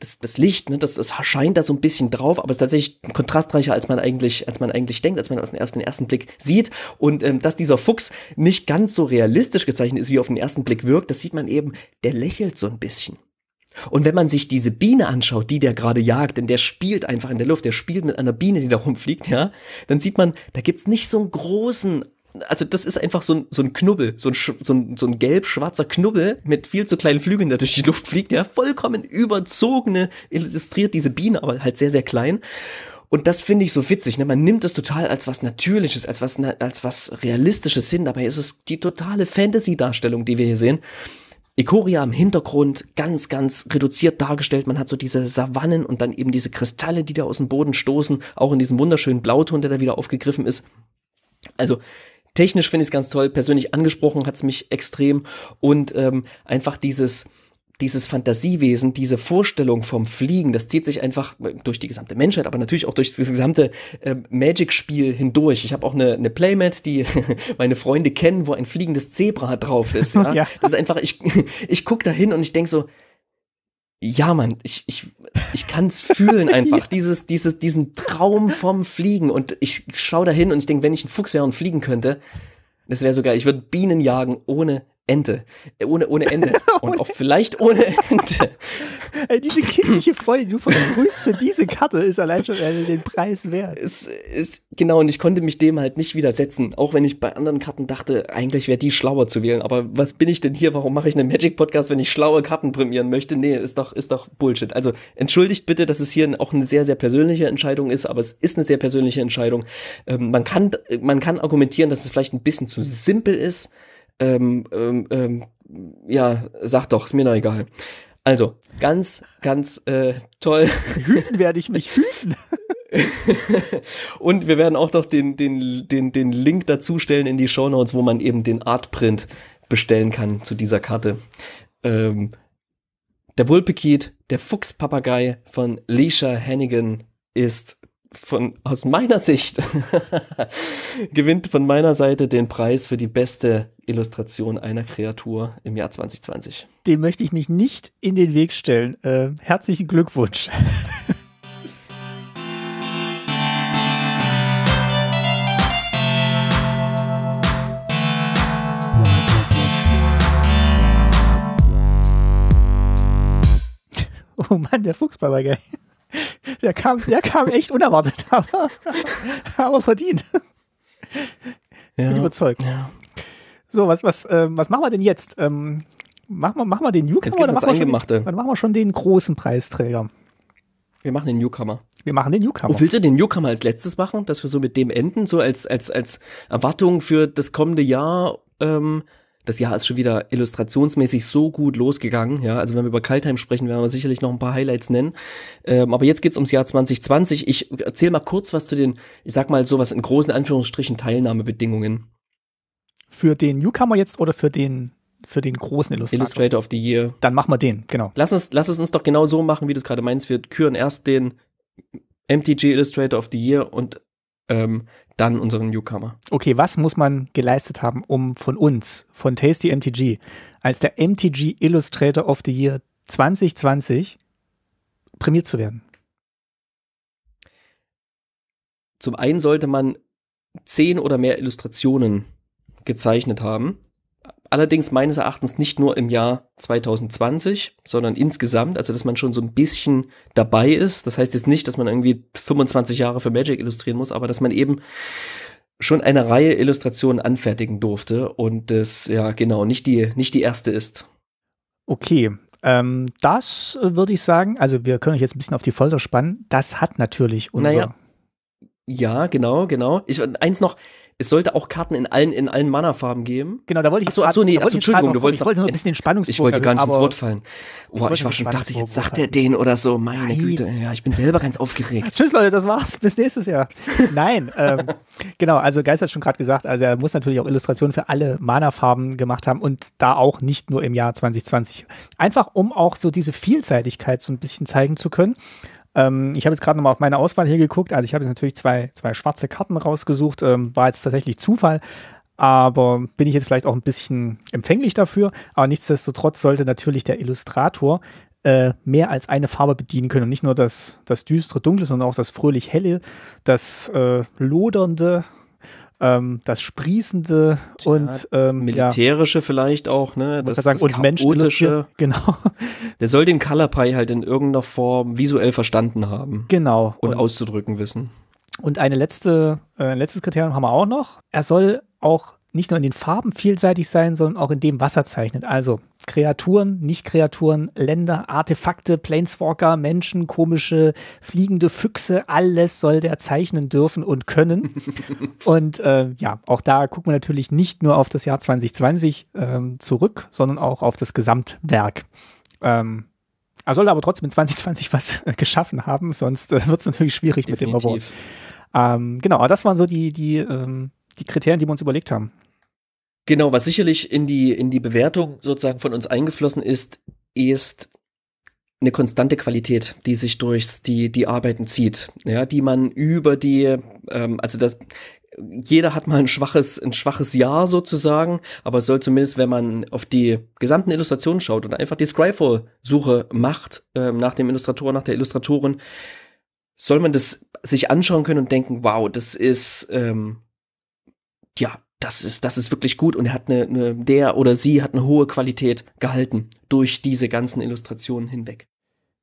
das, das Licht, ne, das, das scheint da so ein bisschen drauf, aber es ist tatsächlich kontrastreicher, als man eigentlich, als man eigentlich denkt, als man auf den, auf den ersten Blick sieht. Und ähm, dass dieser Fuchs nicht ganz so realistisch gezeichnet ist, wie auf den ersten Blick wirkt, das sieht man eben, der lächelt so ein bisschen. Und wenn man sich diese Biene anschaut, die der gerade jagt, denn der spielt einfach in der Luft, der spielt mit einer Biene, die da rumfliegt, ja, dann sieht man, da gibt es nicht so einen großen also das ist einfach so ein, so ein Knubbel, so ein, so ein, so ein gelb-schwarzer Knubbel mit viel zu kleinen Flügeln, der durch die Luft fliegt, ja, vollkommen überzogene, illustriert diese Biene, aber halt sehr, sehr klein. Und das finde ich so witzig, ne? Man nimmt das total als was Natürliches, als was, als was Realistisches hin. Dabei ist es die totale Fantasy-Darstellung, die wir hier sehen. Ikoria im Hintergrund ganz, ganz reduziert dargestellt. Man hat so diese Savannen und dann eben diese Kristalle, die da aus dem Boden stoßen, auch in diesem wunderschönen Blauton, der da wieder aufgegriffen ist. Also Technisch finde ich es ganz toll, persönlich angesprochen hat es mich extrem und ähm, einfach dieses, dieses Fantasiewesen, diese Vorstellung vom Fliegen, das zieht sich einfach durch die gesamte Menschheit, aber natürlich auch durch das gesamte äh, Magic-Spiel hindurch. Ich habe auch eine, eine Playmat, die meine Freunde kennen, wo ein fliegendes Zebra drauf ist. Ja? ja. Das ist einfach, ich, ich gucke da hin und ich denke so, ja, Mann, ich, ich, ich kann es fühlen einfach. ja. Dieses, dieses, diesen Traum vom Fliegen. Und ich schaue dahin und ich denke, wenn ich ein Fuchs wäre und fliegen könnte, das wäre geil. ich würde Bienen jagen, ohne Ente. Äh, ohne, ohne Ende. Und auch vielleicht ohne Ende. Ey, diese kindliche Freude, die du vergrüßt für diese Karte, ist allein schon äh, den Preis wert. Es, es, genau, und ich konnte mich dem halt nicht widersetzen. Auch wenn ich bei anderen Karten dachte, eigentlich wäre die schlauer zu wählen. Aber was bin ich denn hier? Warum mache ich einen Magic-Podcast, wenn ich schlaue Karten prämieren möchte? Nee, ist doch, ist doch Bullshit. Also entschuldigt bitte, dass es hier auch eine sehr, sehr persönliche Entscheidung ist, aber es ist eine sehr persönliche Entscheidung. Ähm, man, kann, man kann argumentieren, dass es vielleicht ein bisschen zu simpel ist. Ähm, ähm, ähm, ja, sag doch, ist mir noch egal. Also, ganz, ganz äh, toll. Hüten werde ich mich hüten. und wir werden auch noch den, den, den, den Link dazu stellen in die Show Notes, wo man eben den Artprint bestellen kann zu dieser Karte. Ähm, der Wulpekiet, der Fuchspapagei von Leisha Hannigan ist von, aus meiner Sicht gewinnt von meiner Seite den Preis für die beste Illustration einer Kreatur im Jahr 2020. Dem möchte ich mich nicht in den Weg stellen. Äh, herzlichen Glückwunsch. oh Mann, der Fuchsbabagei. Der kam, der kam echt unerwartet, aber, aber verdient. Ja, Bin überzeugt. Ja. So, was, was, äh, was machen wir denn jetzt? Ähm, machen, wir, machen wir den Newcomer oder machen wir, schon den, dann machen wir schon den großen Preisträger? Wir machen den Newcomer. Wir machen den Newcomer. Und oh, willst du den Newcomer als letztes machen, dass wir so mit dem enden, so als, als, als Erwartung für das kommende Jahr? Ähm, das Jahr ist schon wieder illustrationsmäßig so gut losgegangen. Ja, also wenn wir über Kaltheim sprechen, werden wir sicherlich noch ein paar Highlights nennen. Ähm, aber jetzt geht's ums Jahr 2020. Ich erzähl mal kurz was zu den, ich sag mal sowas in großen Anführungsstrichen Teilnahmebedingungen. Für den Newcomer jetzt oder für den für den großen Illustrator. Illustrator of the Year. Dann machen wir den, genau. Lass uns, lass es uns doch genau so machen, wie du es gerade meinst. Wir küren erst den MTG Illustrator of the Year und ähm, dann unseren Newcomer. Okay, was muss man geleistet haben, um von uns, von Tasty MTG, als der MTG Illustrator of the Year 2020 prämiert zu werden? Zum einen sollte man zehn oder mehr Illustrationen gezeichnet haben allerdings meines Erachtens nicht nur im Jahr 2020, sondern insgesamt, also dass man schon so ein bisschen dabei ist. Das heißt jetzt nicht, dass man irgendwie 25 Jahre für Magic illustrieren muss, aber dass man eben schon eine Reihe Illustrationen anfertigen durfte und das ja genau nicht die nicht die erste ist. Okay, ähm, das würde ich sagen. Also wir können euch jetzt ein bisschen auf die Folter spannen. Das hat natürlich unser. Naja. Ja, genau, genau. Ich eins noch es sollte auch Karten in allen, in allen Mana-Farben geben. Genau, da wollte ich Achso, achso nee, achso, Entschuldigung, du wolltest Ich wollte nur ein bisschen den Spannungsbogen. Ich wollte gar nicht ins Wort fallen. Boah, ich, ich war schon, dachte, jetzt sagt er den oder so. Meine Nein. Güte, ja, ich bin selber ganz aufgeregt. Tschüss, Leute, das war's. Bis nächstes Jahr. Nein, ähm, genau, also Geist hat schon gerade gesagt, also er muss natürlich auch Illustrationen für alle Mana-Farben gemacht haben und da auch nicht nur im Jahr 2020. Einfach, um auch so diese Vielseitigkeit so ein bisschen zeigen zu können. Ähm, ich habe jetzt gerade nochmal auf meine Auswahl hier geguckt. Also ich habe jetzt natürlich zwei, zwei schwarze Karten rausgesucht. Ähm, war jetzt tatsächlich Zufall. Aber bin ich jetzt vielleicht auch ein bisschen empfänglich dafür. Aber nichtsdestotrotz sollte natürlich der Illustrator äh, mehr als eine Farbe bedienen können. Und nicht nur das, das düstere, dunkle, sondern auch das fröhlich helle, das äh, lodernde, ähm, das Sprießende ähm, ja, und ähm, militärische ja, vielleicht auch, ne? Das, sagen, das und chaotische. Genau. Der soll den Color Pie halt in irgendeiner Form visuell verstanden haben. Genau. Und, und auszudrücken wissen. Und eine letzte, äh, ein letztes Kriterium haben wir auch noch. Er soll auch nicht nur in den Farben vielseitig sein, sondern auch in dem, was er zeichnet. Also Kreaturen, Nicht-Kreaturen, Länder, Artefakte, Planeswalker, Menschen, komische, fliegende Füchse, alles soll der zeichnen dürfen und können. und äh, ja, auch da gucken wir natürlich nicht nur auf das Jahr 2020 ähm, zurück, sondern auch auf das Gesamtwerk. Ähm, er soll aber trotzdem in 2020 was äh, geschaffen haben, sonst äh, wird es natürlich schwierig Definitiv. mit dem Award. Ähm, genau, aber das waren so die, die, ähm, die Kriterien, die wir uns überlegt haben. Genau, was sicherlich in die, in die Bewertung sozusagen von uns eingeflossen ist, ist eine konstante Qualität, die sich durch die, die Arbeiten zieht, ja, die man über die, ähm, also das, jeder hat mal ein schwaches, ein schwaches Jahr sozusagen, aber es soll zumindest, wenn man auf die gesamten Illustrationen schaut und einfach die Scryfall-Suche macht, ähm, nach dem Illustrator, nach der Illustratorin, soll man das sich anschauen können und denken, wow, das ist, ähm, ja, das ist, das ist wirklich gut und er hat eine, eine, der oder sie hat eine hohe Qualität gehalten durch diese ganzen Illustrationen hinweg.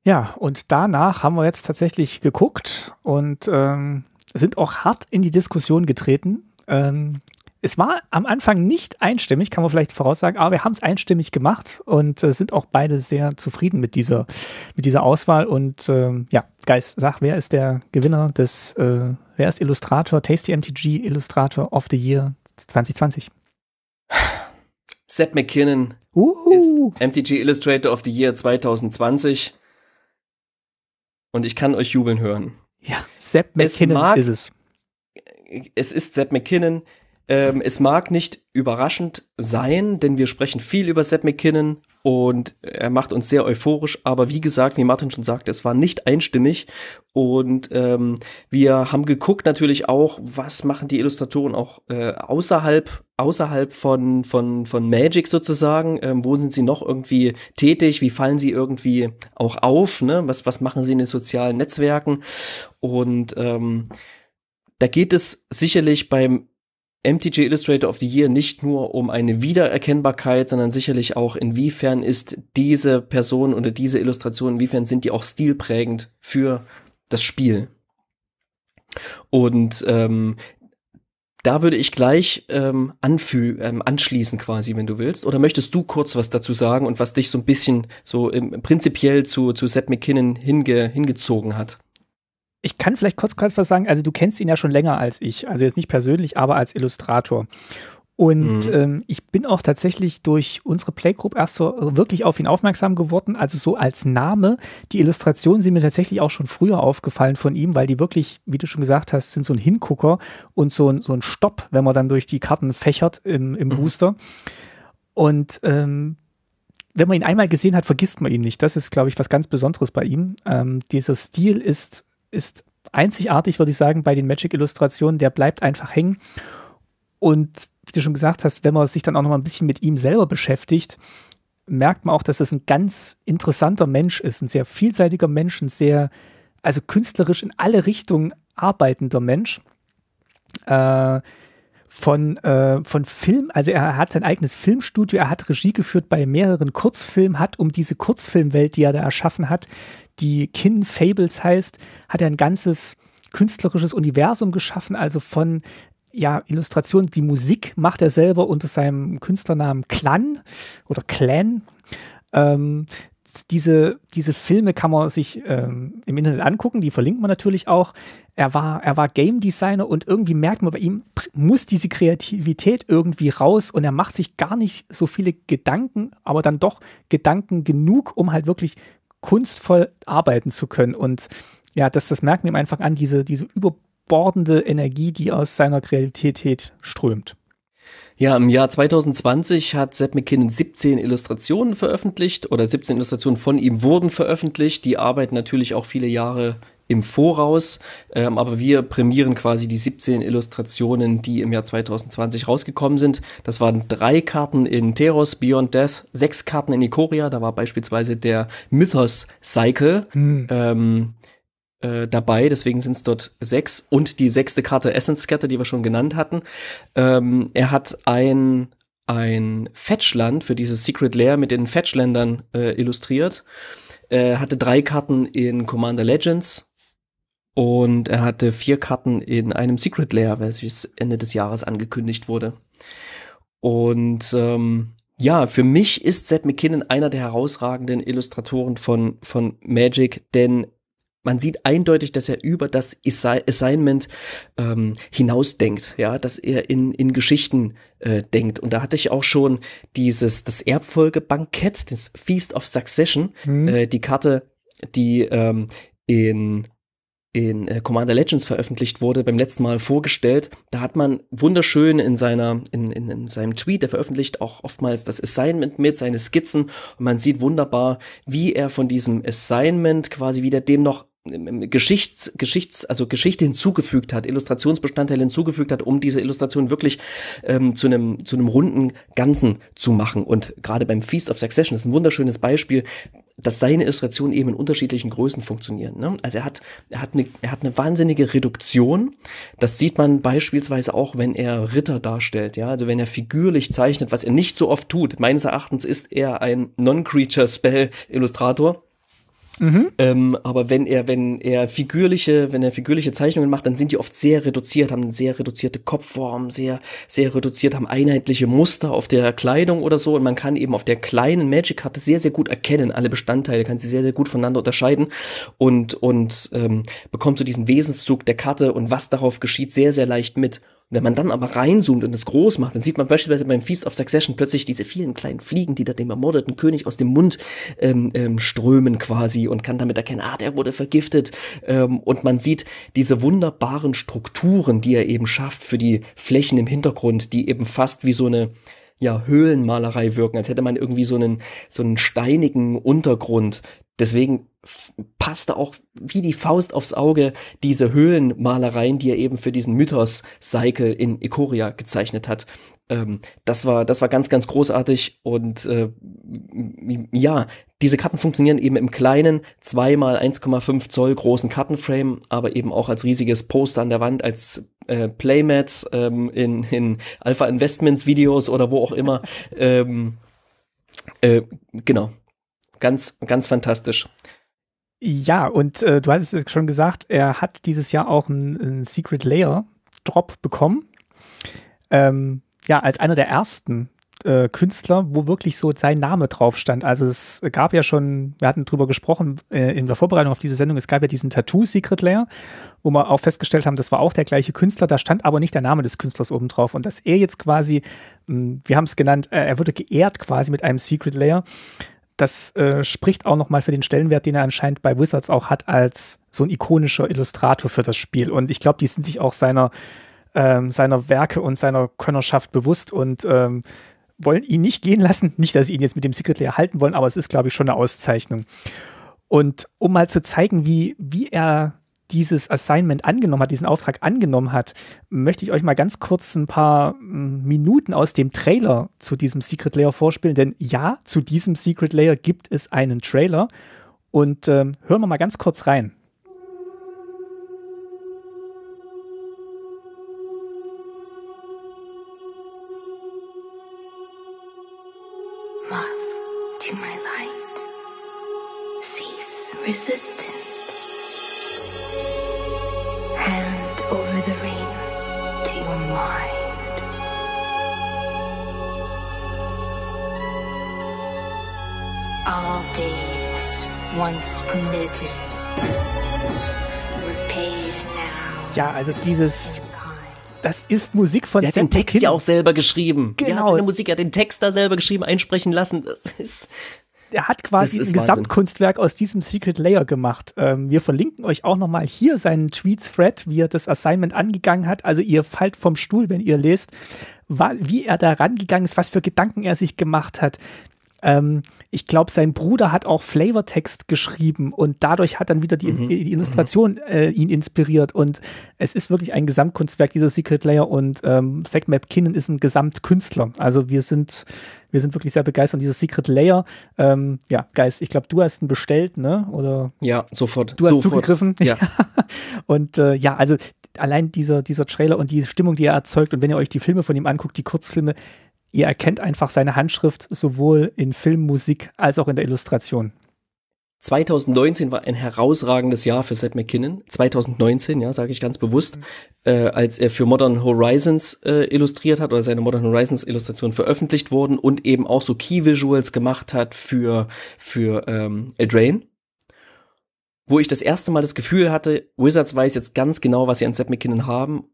Ja, und danach haben wir jetzt tatsächlich geguckt und ähm, sind auch hart in die Diskussion getreten. Ähm, es war am Anfang nicht einstimmig, kann man vielleicht voraussagen, aber wir haben es einstimmig gemacht und äh, sind auch beide sehr zufrieden mit dieser, mit dieser Auswahl. Und ähm, ja, Geis, sag, wer ist der Gewinner des, äh, wer ist Illustrator, Tasty MTG Illustrator of the Year 2020. Seth McKinnon Uhu. ist MTG Illustrator of the Year 2020. Und ich kann euch jubeln hören. Ja, Sepp McKinnon es mag, ist es. Es ist Sepp McKinnon. Ähm, es mag nicht überraschend sein, denn wir sprechen viel über Seth McKinnon und er macht uns sehr euphorisch, aber wie gesagt, wie Martin schon sagte, es war nicht einstimmig und ähm, wir haben geguckt natürlich auch, was machen die Illustratoren auch äh, außerhalb außerhalb von von von Magic sozusagen, ähm, wo sind sie noch irgendwie tätig, wie fallen sie irgendwie auch auf, ne? Was was machen sie in den sozialen Netzwerken und ähm, da geht es sicherlich beim MTG Illustrator of the Year nicht nur um eine Wiedererkennbarkeit, sondern sicherlich auch, inwiefern ist diese Person oder diese Illustration, inwiefern sind die auch stilprägend für das Spiel. Und ähm, da würde ich gleich ähm, anfü ähm, anschließen quasi, wenn du willst. Oder möchtest du kurz was dazu sagen und was dich so ein bisschen so im, prinzipiell zu, zu Seth McKinnon hinge hingezogen hat? ich kann vielleicht kurz, kurz was sagen. Also, du kennst ihn ja schon länger als ich. Also, jetzt nicht persönlich, aber als Illustrator. Und mhm. ähm, ich bin auch tatsächlich durch unsere Playgroup erst so wirklich auf ihn aufmerksam geworden. Also so als Name. Die Illustrationen sind mir tatsächlich auch schon früher aufgefallen von ihm, weil die wirklich, wie du schon gesagt hast, sind so ein Hingucker und so ein, so ein Stopp, wenn man dann durch die Karten fächert im, im mhm. Booster. Und ähm, wenn man ihn einmal gesehen hat, vergisst man ihn nicht. Das ist, glaube ich, was ganz Besonderes bei ihm. Ähm, dieser Stil ist ist einzigartig, würde ich sagen, bei den Magic-Illustrationen. Der bleibt einfach hängen. Und wie du schon gesagt hast, wenn man sich dann auch noch mal ein bisschen mit ihm selber beschäftigt, merkt man auch, dass das ein ganz interessanter Mensch ist, ein sehr vielseitiger Mensch, ein sehr, also künstlerisch in alle Richtungen arbeitender Mensch. Äh, von, äh, von Film, also er hat sein eigenes Filmstudio, er hat Regie geführt bei mehreren Kurzfilmen, hat um diese Kurzfilmwelt, die er da erschaffen hat, die Kin Fables heißt, hat er ein ganzes künstlerisches Universum geschaffen, also von ja, Illustration, die Musik macht er selber unter seinem Künstlernamen Clan oder Clan. Ähm, diese, diese Filme kann man sich ähm, im Internet angucken, die verlinkt man natürlich auch. Er war, er war Game Designer und irgendwie merkt man, bei ihm muss diese Kreativität irgendwie raus und er macht sich gar nicht so viele Gedanken, aber dann doch Gedanken genug, um halt wirklich kunstvoll arbeiten zu können. Und ja, das, das merkt ihm einfach an, diese, diese überbordende Energie, die aus seiner Kreativität strömt. Ja, im Jahr 2020 hat Seth McKinnon 17 Illustrationen veröffentlicht oder 17 Illustrationen von ihm wurden veröffentlicht. Die Arbeit natürlich auch viele Jahre im Voraus, ähm, aber wir prämieren quasi die 17 Illustrationen, die im Jahr 2020 rausgekommen sind. Das waren drei Karten in Teros, Beyond Death, sechs Karten in Ikoria, da war beispielsweise der Mythos Cycle. Hm. Ähm, äh, dabei, deswegen sind es dort sechs und die sechste Karte Essence Scatter, die wir schon genannt hatten. Ähm, er hat ein ein Fetchland für dieses Secret Lair mit den Fetchländern äh, illustriert. Er hatte drei Karten in Commander Legends, und er hatte vier Karten in einem Secret Layer, welches Ende des Jahres angekündigt wurde. Und ähm, ja, für mich ist Seth McKinnon einer der herausragenden Illustratoren von, von Magic, denn man sieht eindeutig, dass er über das Assignment ähm, hinausdenkt, ja, dass er in, in Geschichten äh, denkt. Und da hatte ich auch schon dieses, das Erbfolgebankett, das Feast of Succession, mhm. äh, die Karte, die ähm, in in äh, Commander Legends veröffentlicht wurde, beim letzten Mal vorgestellt. Da hat man wunderschön in seiner, in, in, in seinem Tweet, der veröffentlicht auch oftmals das Assignment mit, seine Skizzen. Und man sieht wunderbar, wie er von diesem Assignment quasi wieder dem noch ähm, ähm, Geschichts, Geschichts, also Geschichte hinzugefügt hat, Illustrationsbestandteile hinzugefügt hat, um diese Illustration wirklich ähm, zu einem zu einem runden Ganzen zu machen. Und gerade beim Feast of Succession ist ein wunderschönes Beispiel, dass seine Illustrationen eben in unterschiedlichen Größen funktionieren. Ne? Also er hat, er, hat eine, er hat eine wahnsinnige Reduktion. Das sieht man beispielsweise auch, wenn er Ritter darstellt. Ja? Also wenn er figürlich zeichnet, was er nicht so oft tut. Meines Erachtens ist er ein Non-Creature-Spell-Illustrator Mhm. Ähm, aber wenn er, wenn er figürliche, wenn er figürliche Zeichnungen macht, dann sind die oft sehr reduziert, haben eine sehr reduzierte Kopfform, sehr, sehr reduziert, haben einheitliche Muster auf der Kleidung oder so. Und man kann eben auf der kleinen Magic-Karte sehr, sehr gut erkennen, alle Bestandteile, kann sie sehr, sehr gut voneinander unterscheiden und, und ähm, bekommt so diesen Wesenszug der Karte und was darauf geschieht, sehr, sehr leicht mit wenn man dann aber reinzoomt und es groß macht, dann sieht man beispielsweise beim Feast of Succession plötzlich diese vielen kleinen Fliegen, die da dem ermordeten König aus dem Mund ähm, ähm, strömen quasi und kann damit erkennen, ah, der wurde vergiftet. Ähm, und man sieht diese wunderbaren Strukturen, die er eben schafft für die Flächen im Hintergrund, die eben fast wie so eine ja, Höhlenmalerei wirken, als hätte man irgendwie so einen, so einen steinigen Untergrund. Deswegen passte auch wie die Faust aufs Auge diese Höhlenmalereien, die er eben für diesen Mythos-Cycle in Ikoria gezeichnet hat ähm, das war, das war ganz, ganz großartig und äh, ja, diese Karten funktionieren eben im kleinen 2 mal 1,5 Zoll großen Kartenframe, aber eben auch als riesiges Poster an der Wand, als äh, Playmat ähm, in, in Alpha Investments Videos oder wo auch immer. ähm, äh, genau. Ganz, ganz fantastisch. Ja, und äh, du hattest es schon gesagt, er hat dieses Jahr auch einen Secret Layer Drop bekommen. Ähm, ja, als einer der ersten äh, Künstler, wo wirklich so sein Name drauf stand. Also es gab ja schon, wir hatten drüber gesprochen äh, in der Vorbereitung auf diese Sendung, es gab ja diesen Tattoo Secret Layer, wo wir auch festgestellt haben, das war auch der gleiche Künstler, da stand aber nicht der Name des Künstlers oben drauf. Und dass er jetzt quasi, mh, hm, wir haben es genannt, äh, er wurde geehrt quasi mit einem Secret Layer. das äh, spricht auch nochmal für den Stellenwert, den er anscheinend bei Wizards auch hat als so ein ikonischer Illustrator für das Spiel. Und ich glaube, die sind sich auch seiner ähm, seiner Werke und seiner Könnerschaft bewusst und ähm, wollen ihn nicht gehen lassen. Nicht, dass sie ihn jetzt mit dem Secret Layer halten wollen, aber es ist, glaube ich, schon eine Auszeichnung. Und um mal zu zeigen, wie, wie er dieses Assignment angenommen hat, diesen Auftrag angenommen hat, möchte ich euch mal ganz kurz ein paar hm, Minuten aus dem Trailer zu diesem Secret Layer vorspielen. Denn ja, zu diesem Secret Layer gibt es einen Trailer. Und ähm, hören wir mal ganz kurz rein. once committed were now. Ja, also dieses das ist Musik von Er hat den Text McKinnon. ja auch selber geschrieben. Genau. Er seine Musik, er hat den Text da selber geschrieben, einsprechen lassen. Das ist er hat quasi ein Wahnsinn. Gesamtkunstwerk aus diesem Secret Layer gemacht. Ähm, wir verlinken euch auch nochmal hier seinen tweets thread wie er das Assignment angegangen hat. Also ihr fallt vom Stuhl, wenn ihr lest, wie er da rangegangen ist, was für Gedanken er sich gemacht hat, ähm, ich glaube, sein Bruder hat auch Flavortext geschrieben und dadurch hat dann wieder die, mhm. die mhm. Illustration äh, ihn inspiriert. Und es ist wirklich ein Gesamtkunstwerk, dieser Secret Layer. Und ähm, Zack McKinnon ist ein Gesamtkünstler. Also wir sind, wir sind wirklich sehr begeistert. an dieser Secret Layer, ähm, ja, Geist, ich glaube, du hast ihn bestellt, ne? Oder? Ja, sofort. Du hast sofort. zugegriffen. Ja. und äh, ja, also allein dieser, dieser Trailer und die Stimmung, die er erzeugt. Und wenn ihr euch die Filme von ihm anguckt, die Kurzfilme, ihr erkennt einfach seine Handschrift sowohl in Filmmusik als auch in der Illustration. 2019 war ein herausragendes Jahr für Seth McKinnon. 2019, ja, sage ich ganz bewusst, mhm. äh, als er für Modern Horizons äh, illustriert hat oder seine Modern Horizons Illustrationen veröffentlicht wurden und eben auch so Key Visuals gemacht hat für für ähm, Eldraine, wo ich das erste Mal das Gefühl hatte, Wizards weiß jetzt ganz genau, was sie an Seth McKinnon haben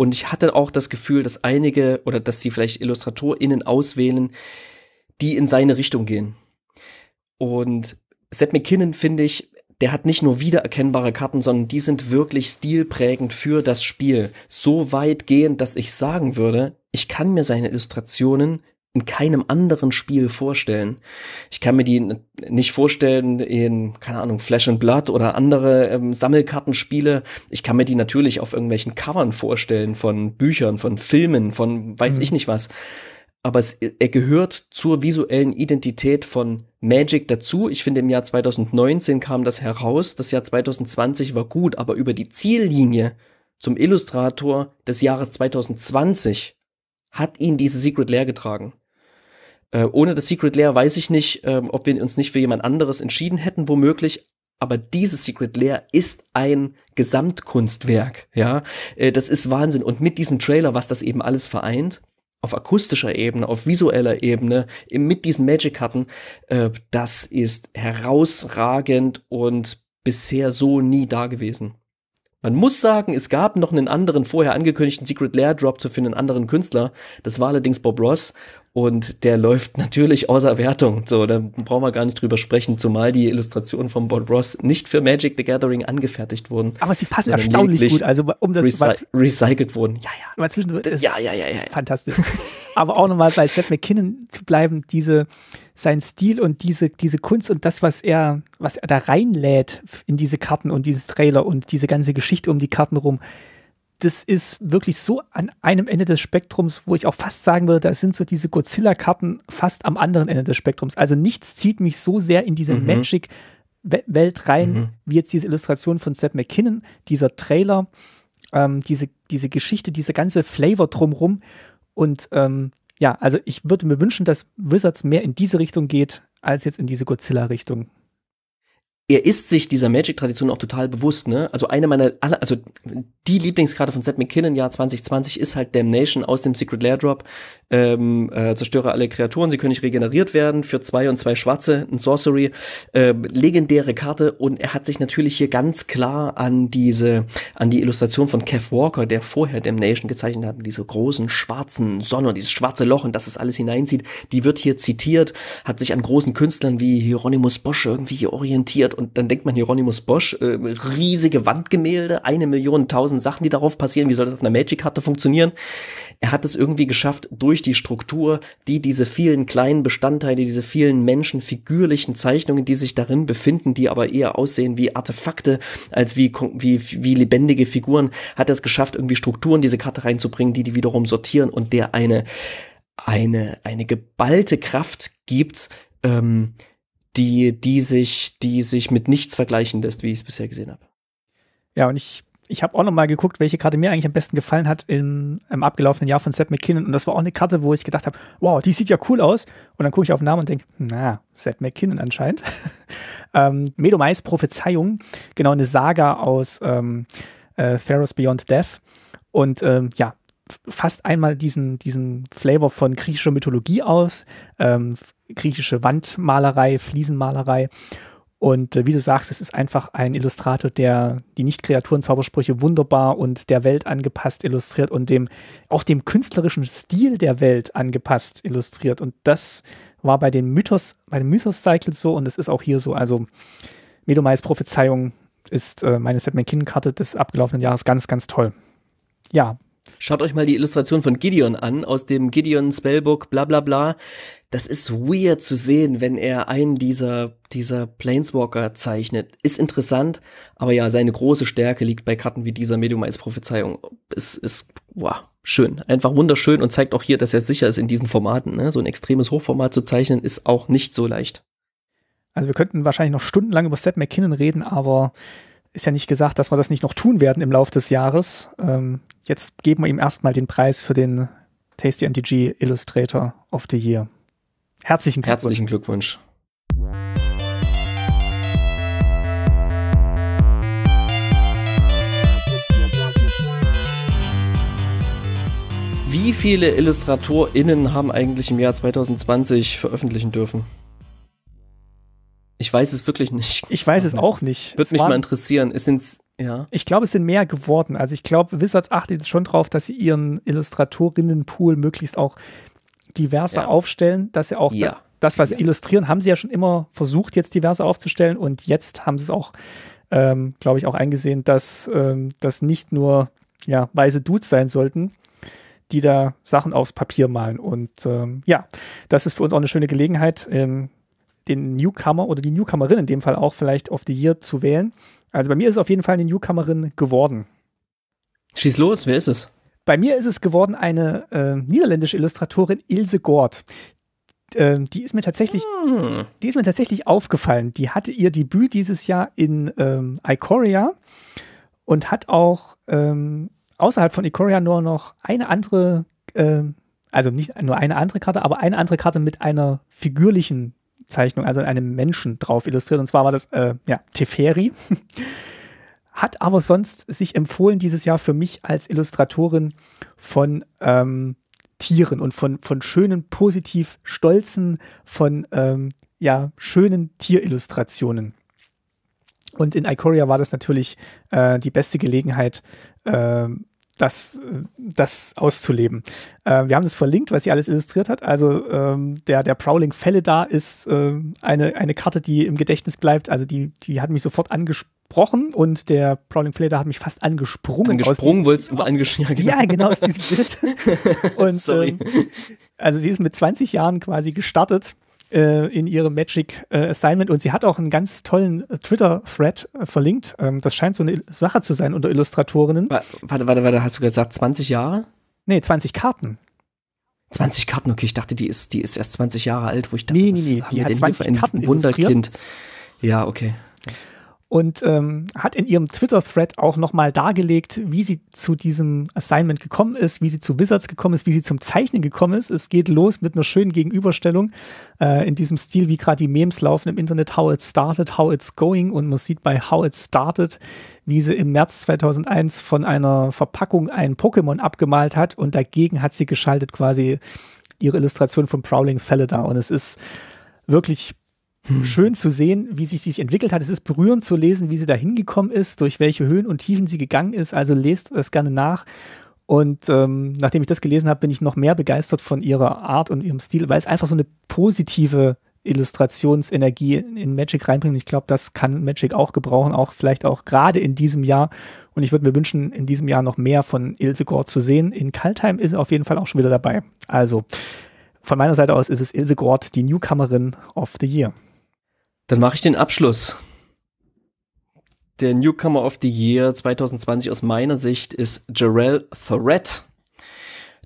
und ich hatte auch das Gefühl, dass einige oder dass sie vielleicht IllustratorInnen auswählen, die in seine Richtung gehen. Und Seth McKinnon, finde ich, der hat nicht nur wiedererkennbare Karten, sondern die sind wirklich stilprägend für das Spiel. So weit weitgehend, dass ich sagen würde, ich kann mir seine Illustrationen in keinem anderen Spiel vorstellen. Ich kann mir die nicht vorstellen in, keine Ahnung, Flash and Blood oder andere ähm, Sammelkartenspiele. Ich kann mir die natürlich auf irgendwelchen Covern vorstellen von Büchern, von Filmen, von weiß mhm. ich nicht was. Aber es, er gehört zur visuellen Identität von Magic dazu. Ich finde, im Jahr 2019 kam das heraus. Das Jahr 2020 war gut, aber über die Ziellinie zum Illustrator des Jahres 2020 hat ihn diese Secret leer getragen. Äh, ohne das Secret Lair weiß ich nicht, ähm, ob wir uns nicht für jemand anderes entschieden hätten, womöglich. Aber dieses Secret Lair ist ein Gesamtkunstwerk, ja. Äh, das ist Wahnsinn. Und mit diesem Trailer, was das eben alles vereint, auf akustischer Ebene, auf visueller Ebene, mit diesen Magic-Karten, äh, das ist herausragend und bisher so nie da gewesen. Man muss sagen, es gab noch einen anderen vorher angekündigten Secret Lair Drop für einen anderen Künstler. Das war allerdings Bob Ross und der läuft natürlich außer Wertung. So, da brauchen wir gar nicht drüber sprechen, zumal die Illustrationen von Bob Ross nicht für Magic the Gathering angefertigt wurden. Aber sie passen erstaunlich gut, also um das recy recycelt wurden. Ja, ja. Mal zwischendurch ja, ja, ja, ja. Fantastisch. Aber auch nochmal bei Seth McKinnon zu bleiben, diese sein Stil und diese, diese Kunst und das, was er, was er da reinlädt in diese Karten und dieses Trailer und diese ganze Geschichte um die Karten rum, das ist wirklich so an einem Ende des Spektrums, wo ich auch fast sagen würde, da sind so diese Godzilla-Karten fast am anderen Ende des Spektrums. Also nichts zieht mich so sehr in diese mhm. Magic-Welt rein, mhm. wie jetzt diese Illustration von Seth McKinnon, dieser Trailer, ähm, diese, diese Geschichte, dieser ganze Flavor drumrum. Und ähm, ja, also ich würde mir wünschen, dass Wizards mehr in diese Richtung geht, als jetzt in diese Godzilla-Richtung er ist sich dieser Magic-Tradition auch total bewusst, ne? Also eine meiner, aller, also die Lieblingskarte von Seth McKinnon Jahr 2020 ist halt Damnation aus dem Secret Lair Drop. Ähm, äh, zerstöre alle Kreaturen, sie können nicht regeneriert werden, für zwei und zwei Schwarze, ein Sorcery, Ähm, legendäre Karte und er hat sich natürlich hier ganz klar an diese, an die Illustration von Kev Walker, der vorher Damnation gezeichnet hat, diese großen schwarzen Sonne, dieses schwarze Loch und dass es alles hineinzieht, die wird hier zitiert, hat sich an großen Künstlern wie Hieronymus Bosch irgendwie orientiert und dann denkt man Hieronymus Bosch, äh, riesige Wandgemälde, eine Million tausend Sachen, die darauf passieren, wie soll das auf einer Magic-Karte funktionieren? Er hat es irgendwie geschafft, durch die Struktur, die diese vielen kleinen Bestandteile, diese vielen Menschen, figürlichen Zeichnungen, die sich darin befinden, die aber eher aussehen wie Artefakte als wie, wie, wie lebendige Figuren, hat er es geschafft, irgendwie Strukturen diese Karte reinzubringen, die die wiederum sortieren und der eine eine, eine geballte Kraft gibt, ähm, die, die, sich, die sich mit nichts vergleichen lässt, wie ich es bisher gesehen habe. Ja, und ich, ich habe auch nochmal geguckt, welche Karte mir eigentlich am besten gefallen hat in, im abgelaufenen Jahr von Seth McKinnon. Und das war auch eine Karte, wo ich gedacht habe, wow, die sieht ja cool aus. Und dann gucke ich auf den Namen und denke, na, Seth McKinnon anscheinend. ähm, Medomais Prophezeiung, genau eine Saga aus ähm, äh, Pharaohs Beyond Death. Und ähm, ja, fast einmal diesen, diesen Flavor von griechischer Mythologie aus, ähm, griechische Wandmalerei, Fliesenmalerei. Und äh, wie du sagst, es ist einfach ein Illustrator, der die Nicht-Kreaturen-Zaubersprüche wunderbar und der Welt angepasst illustriert und dem auch dem künstlerischen Stil der Welt angepasst illustriert. Und das war bei den Mythos, bei den Mythos-Cycle so und es ist auch hier so. Also Medomais Prophezeiung ist äh, meine Setman-Kin-Karte des abgelaufenen Jahres ganz, ganz toll. Ja, Schaut euch mal die Illustration von Gideon an, aus dem Gideon Spellbook, bla bla bla. Das ist weird zu sehen, wenn er einen dieser, dieser Planeswalker zeichnet. Ist interessant, aber ja, seine große Stärke liegt bei Karten wie dieser Medium als Prophezeiung. Es ist, wow, schön. Einfach wunderschön und zeigt auch hier, dass er sicher ist in diesen Formaten. Ne? So ein extremes Hochformat zu zeichnen, ist auch nicht so leicht. Also wir könnten wahrscheinlich noch stundenlang über Seth McKinnon reden, aber ist ja nicht gesagt, dass wir das nicht noch tun werden im Laufe des Jahres. Ähm, jetzt geben wir ihm erstmal den Preis für den Tasty MDG Illustrator of the Year. Herzlichen Glückwunsch. Herzlichen Glückwunsch. Wie viele IllustratorInnen haben eigentlich im Jahr 2020 veröffentlichen dürfen? Ich weiß es wirklich nicht. Ich weiß es auch nicht. Würde es mich mal interessieren. Es sind's, ja. Ich glaube, es sind mehr geworden. Also ich glaube, Wizards achtet schon drauf, dass sie ihren Illustratorinnenpool möglichst auch diverser ja. aufstellen, dass sie auch ja. das, was sie illustrieren, haben sie ja schon immer versucht, jetzt diverser aufzustellen und jetzt haben sie es auch, ähm, glaube ich, auch eingesehen, dass ähm, das nicht nur ja, weise Dudes sein sollten, die da Sachen aufs Papier malen. Und ähm, ja, das ist für uns auch eine schöne Gelegenheit. Ähm, den Newcomer oder die Newcomerin in dem Fall auch vielleicht auf die Year zu wählen. Also bei mir ist es auf jeden Fall eine Newcomerin geworden. Schieß los, wer ist es? Bei mir ist es geworden eine äh, niederländische Illustratorin Ilse Gort. Ähm, die ist mir tatsächlich, ah. die ist mir tatsächlich aufgefallen. Die hatte ihr Debüt dieses Jahr in ähm, Icoria und hat auch ähm, außerhalb von Ikoria nur noch eine andere, äh, also nicht nur eine andere Karte, aber eine andere Karte mit einer figürlichen Zeichnung, also in einem Menschen drauf illustriert. Und zwar war das äh, ja, Teferi. Hat aber sonst sich empfohlen dieses Jahr für mich als Illustratorin von ähm, Tieren und von, von schönen, positiv stolzen, von ähm, ja, schönen Tierillustrationen. Und in Icoria war das natürlich äh, die beste Gelegenheit, äh, das, das auszuleben. Äh, wir haben das verlinkt, was sie alles illustriert hat. Also ähm, der, der Prowling Felle da ist äh, eine, eine Karte, die im Gedächtnis bleibt. Also die, die hat mich sofort angesprochen und der Prowling Felle da hat mich fast angesprungen. Angesprungen wolltest du ja, angesprungen. Genau. Ja, genau, aus diesem Bild. und, Sorry. Ähm, also sie ist mit 20 Jahren quasi gestartet äh, in ihrem Magic äh, Assignment und sie hat auch einen ganz tollen äh, Twitter-Thread äh, verlinkt. Ähm, das scheint so eine Sache zu sein unter Illustratorinnen. Warte, warte, warte, hast du gesagt 20 Jahre? Nee, 20 Karten. 20 Karten, okay, ich dachte, die ist, die ist erst 20 Jahre alt, wo ich dachte, nee, nee, nee, die hat 20 Karten ein Wunderkind. Ja, okay und ähm, hat in ihrem Twitter-Thread auch nochmal dargelegt, wie sie zu diesem Assignment gekommen ist, wie sie zu Wizards gekommen ist, wie sie zum Zeichnen gekommen ist. Es geht los mit einer schönen Gegenüberstellung äh, in diesem Stil, wie gerade die Memes laufen im Internet, how it started, how it's going und man sieht bei how it started, wie sie im März 2001 von einer Verpackung ein Pokémon abgemalt hat und dagegen hat sie geschaltet quasi ihre Illustration von Prowling Felle da. und es ist wirklich hm. schön zu sehen, wie sich sie sich entwickelt hat. Es ist berührend zu lesen, wie sie da hingekommen ist, durch welche Höhen und Tiefen sie gegangen ist. Also lest das gerne nach. Und ähm, nachdem ich das gelesen habe, bin ich noch mehr begeistert von ihrer Art und ihrem Stil, weil es einfach so eine positive Illustrationsenergie in Magic reinbringen. Ich glaube, das kann Magic auch gebrauchen, auch vielleicht auch gerade in diesem Jahr. Und ich würde mir wünschen, in diesem Jahr noch mehr von Ilsegor zu sehen. In Kaltheim ist er auf jeden Fall auch schon wieder dabei. Also von meiner Seite aus ist es Ilsegor, die Newcomerin of the Year. Dann mache ich den Abschluss. Der Newcomer of the Year 2020 aus meiner Sicht ist Jarrell Threat.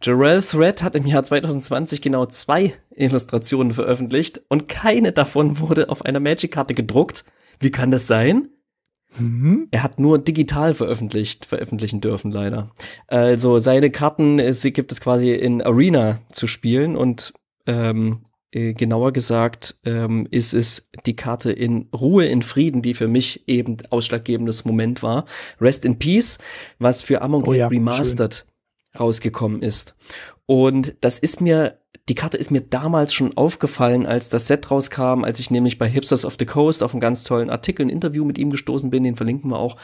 Jarrell Threat hat im Jahr 2020 genau zwei Illustrationen veröffentlicht und keine davon wurde auf einer Magic-Karte gedruckt. Wie kann das sein? Mhm. Er hat nur digital veröffentlicht, veröffentlichen dürfen, leider. Also seine Karten, äh, sie gibt es quasi in Arena zu spielen und ähm, äh, genauer gesagt ähm, ist es die Karte in Ruhe, in Frieden, die für mich eben ausschlaggebendes Moment war. Rest in Peace, was für Among oh ja, Remastered schön. rausgekommen ist. Und das ist mir die Karte ist mir damals schon aufgefallen, als das Set rauskam, als ich nämlich bei Hipsters of the Coast auf einen ganz tollen Artikel, ein Interview mit ihm gestoßen bin, den verlinken wir auch.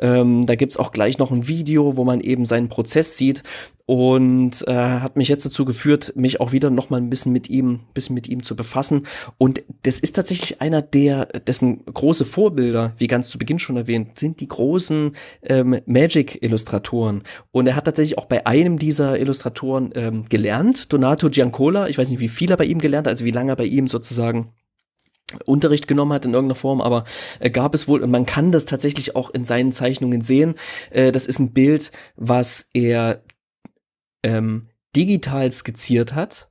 Ähm, da gibt's auch gleich noch ein Video, wo man eben seinen Prozess sieht und äh, hat mich jetzt dazu geführt, mich auch wieder nochmal ein bisschen mit ihm, bisschen mit ihm zu befassen. Und das ist tatsächlich einer der, dessen große Vorbilder, wie ganz zu Beginn schon erwähnt, sind die großen ähm, Magic-Illustratoren. Und er hat tatsächlich auch bei einem dieser Illustratoren ähm, gelernt, Donato Giancarlo Cola. Ich weiß nicht, wie viel er bei ihm gelernt hat, also wie lange er bei ihm sozusagen Unterricht genommen hat in irgendeiner Form, aber äh, gab es wohl, und man kann das tatsächlich auch in seinen Zeichnungen sehen. Äh, das ist ein Bild, was er ähm, digital skizziert hat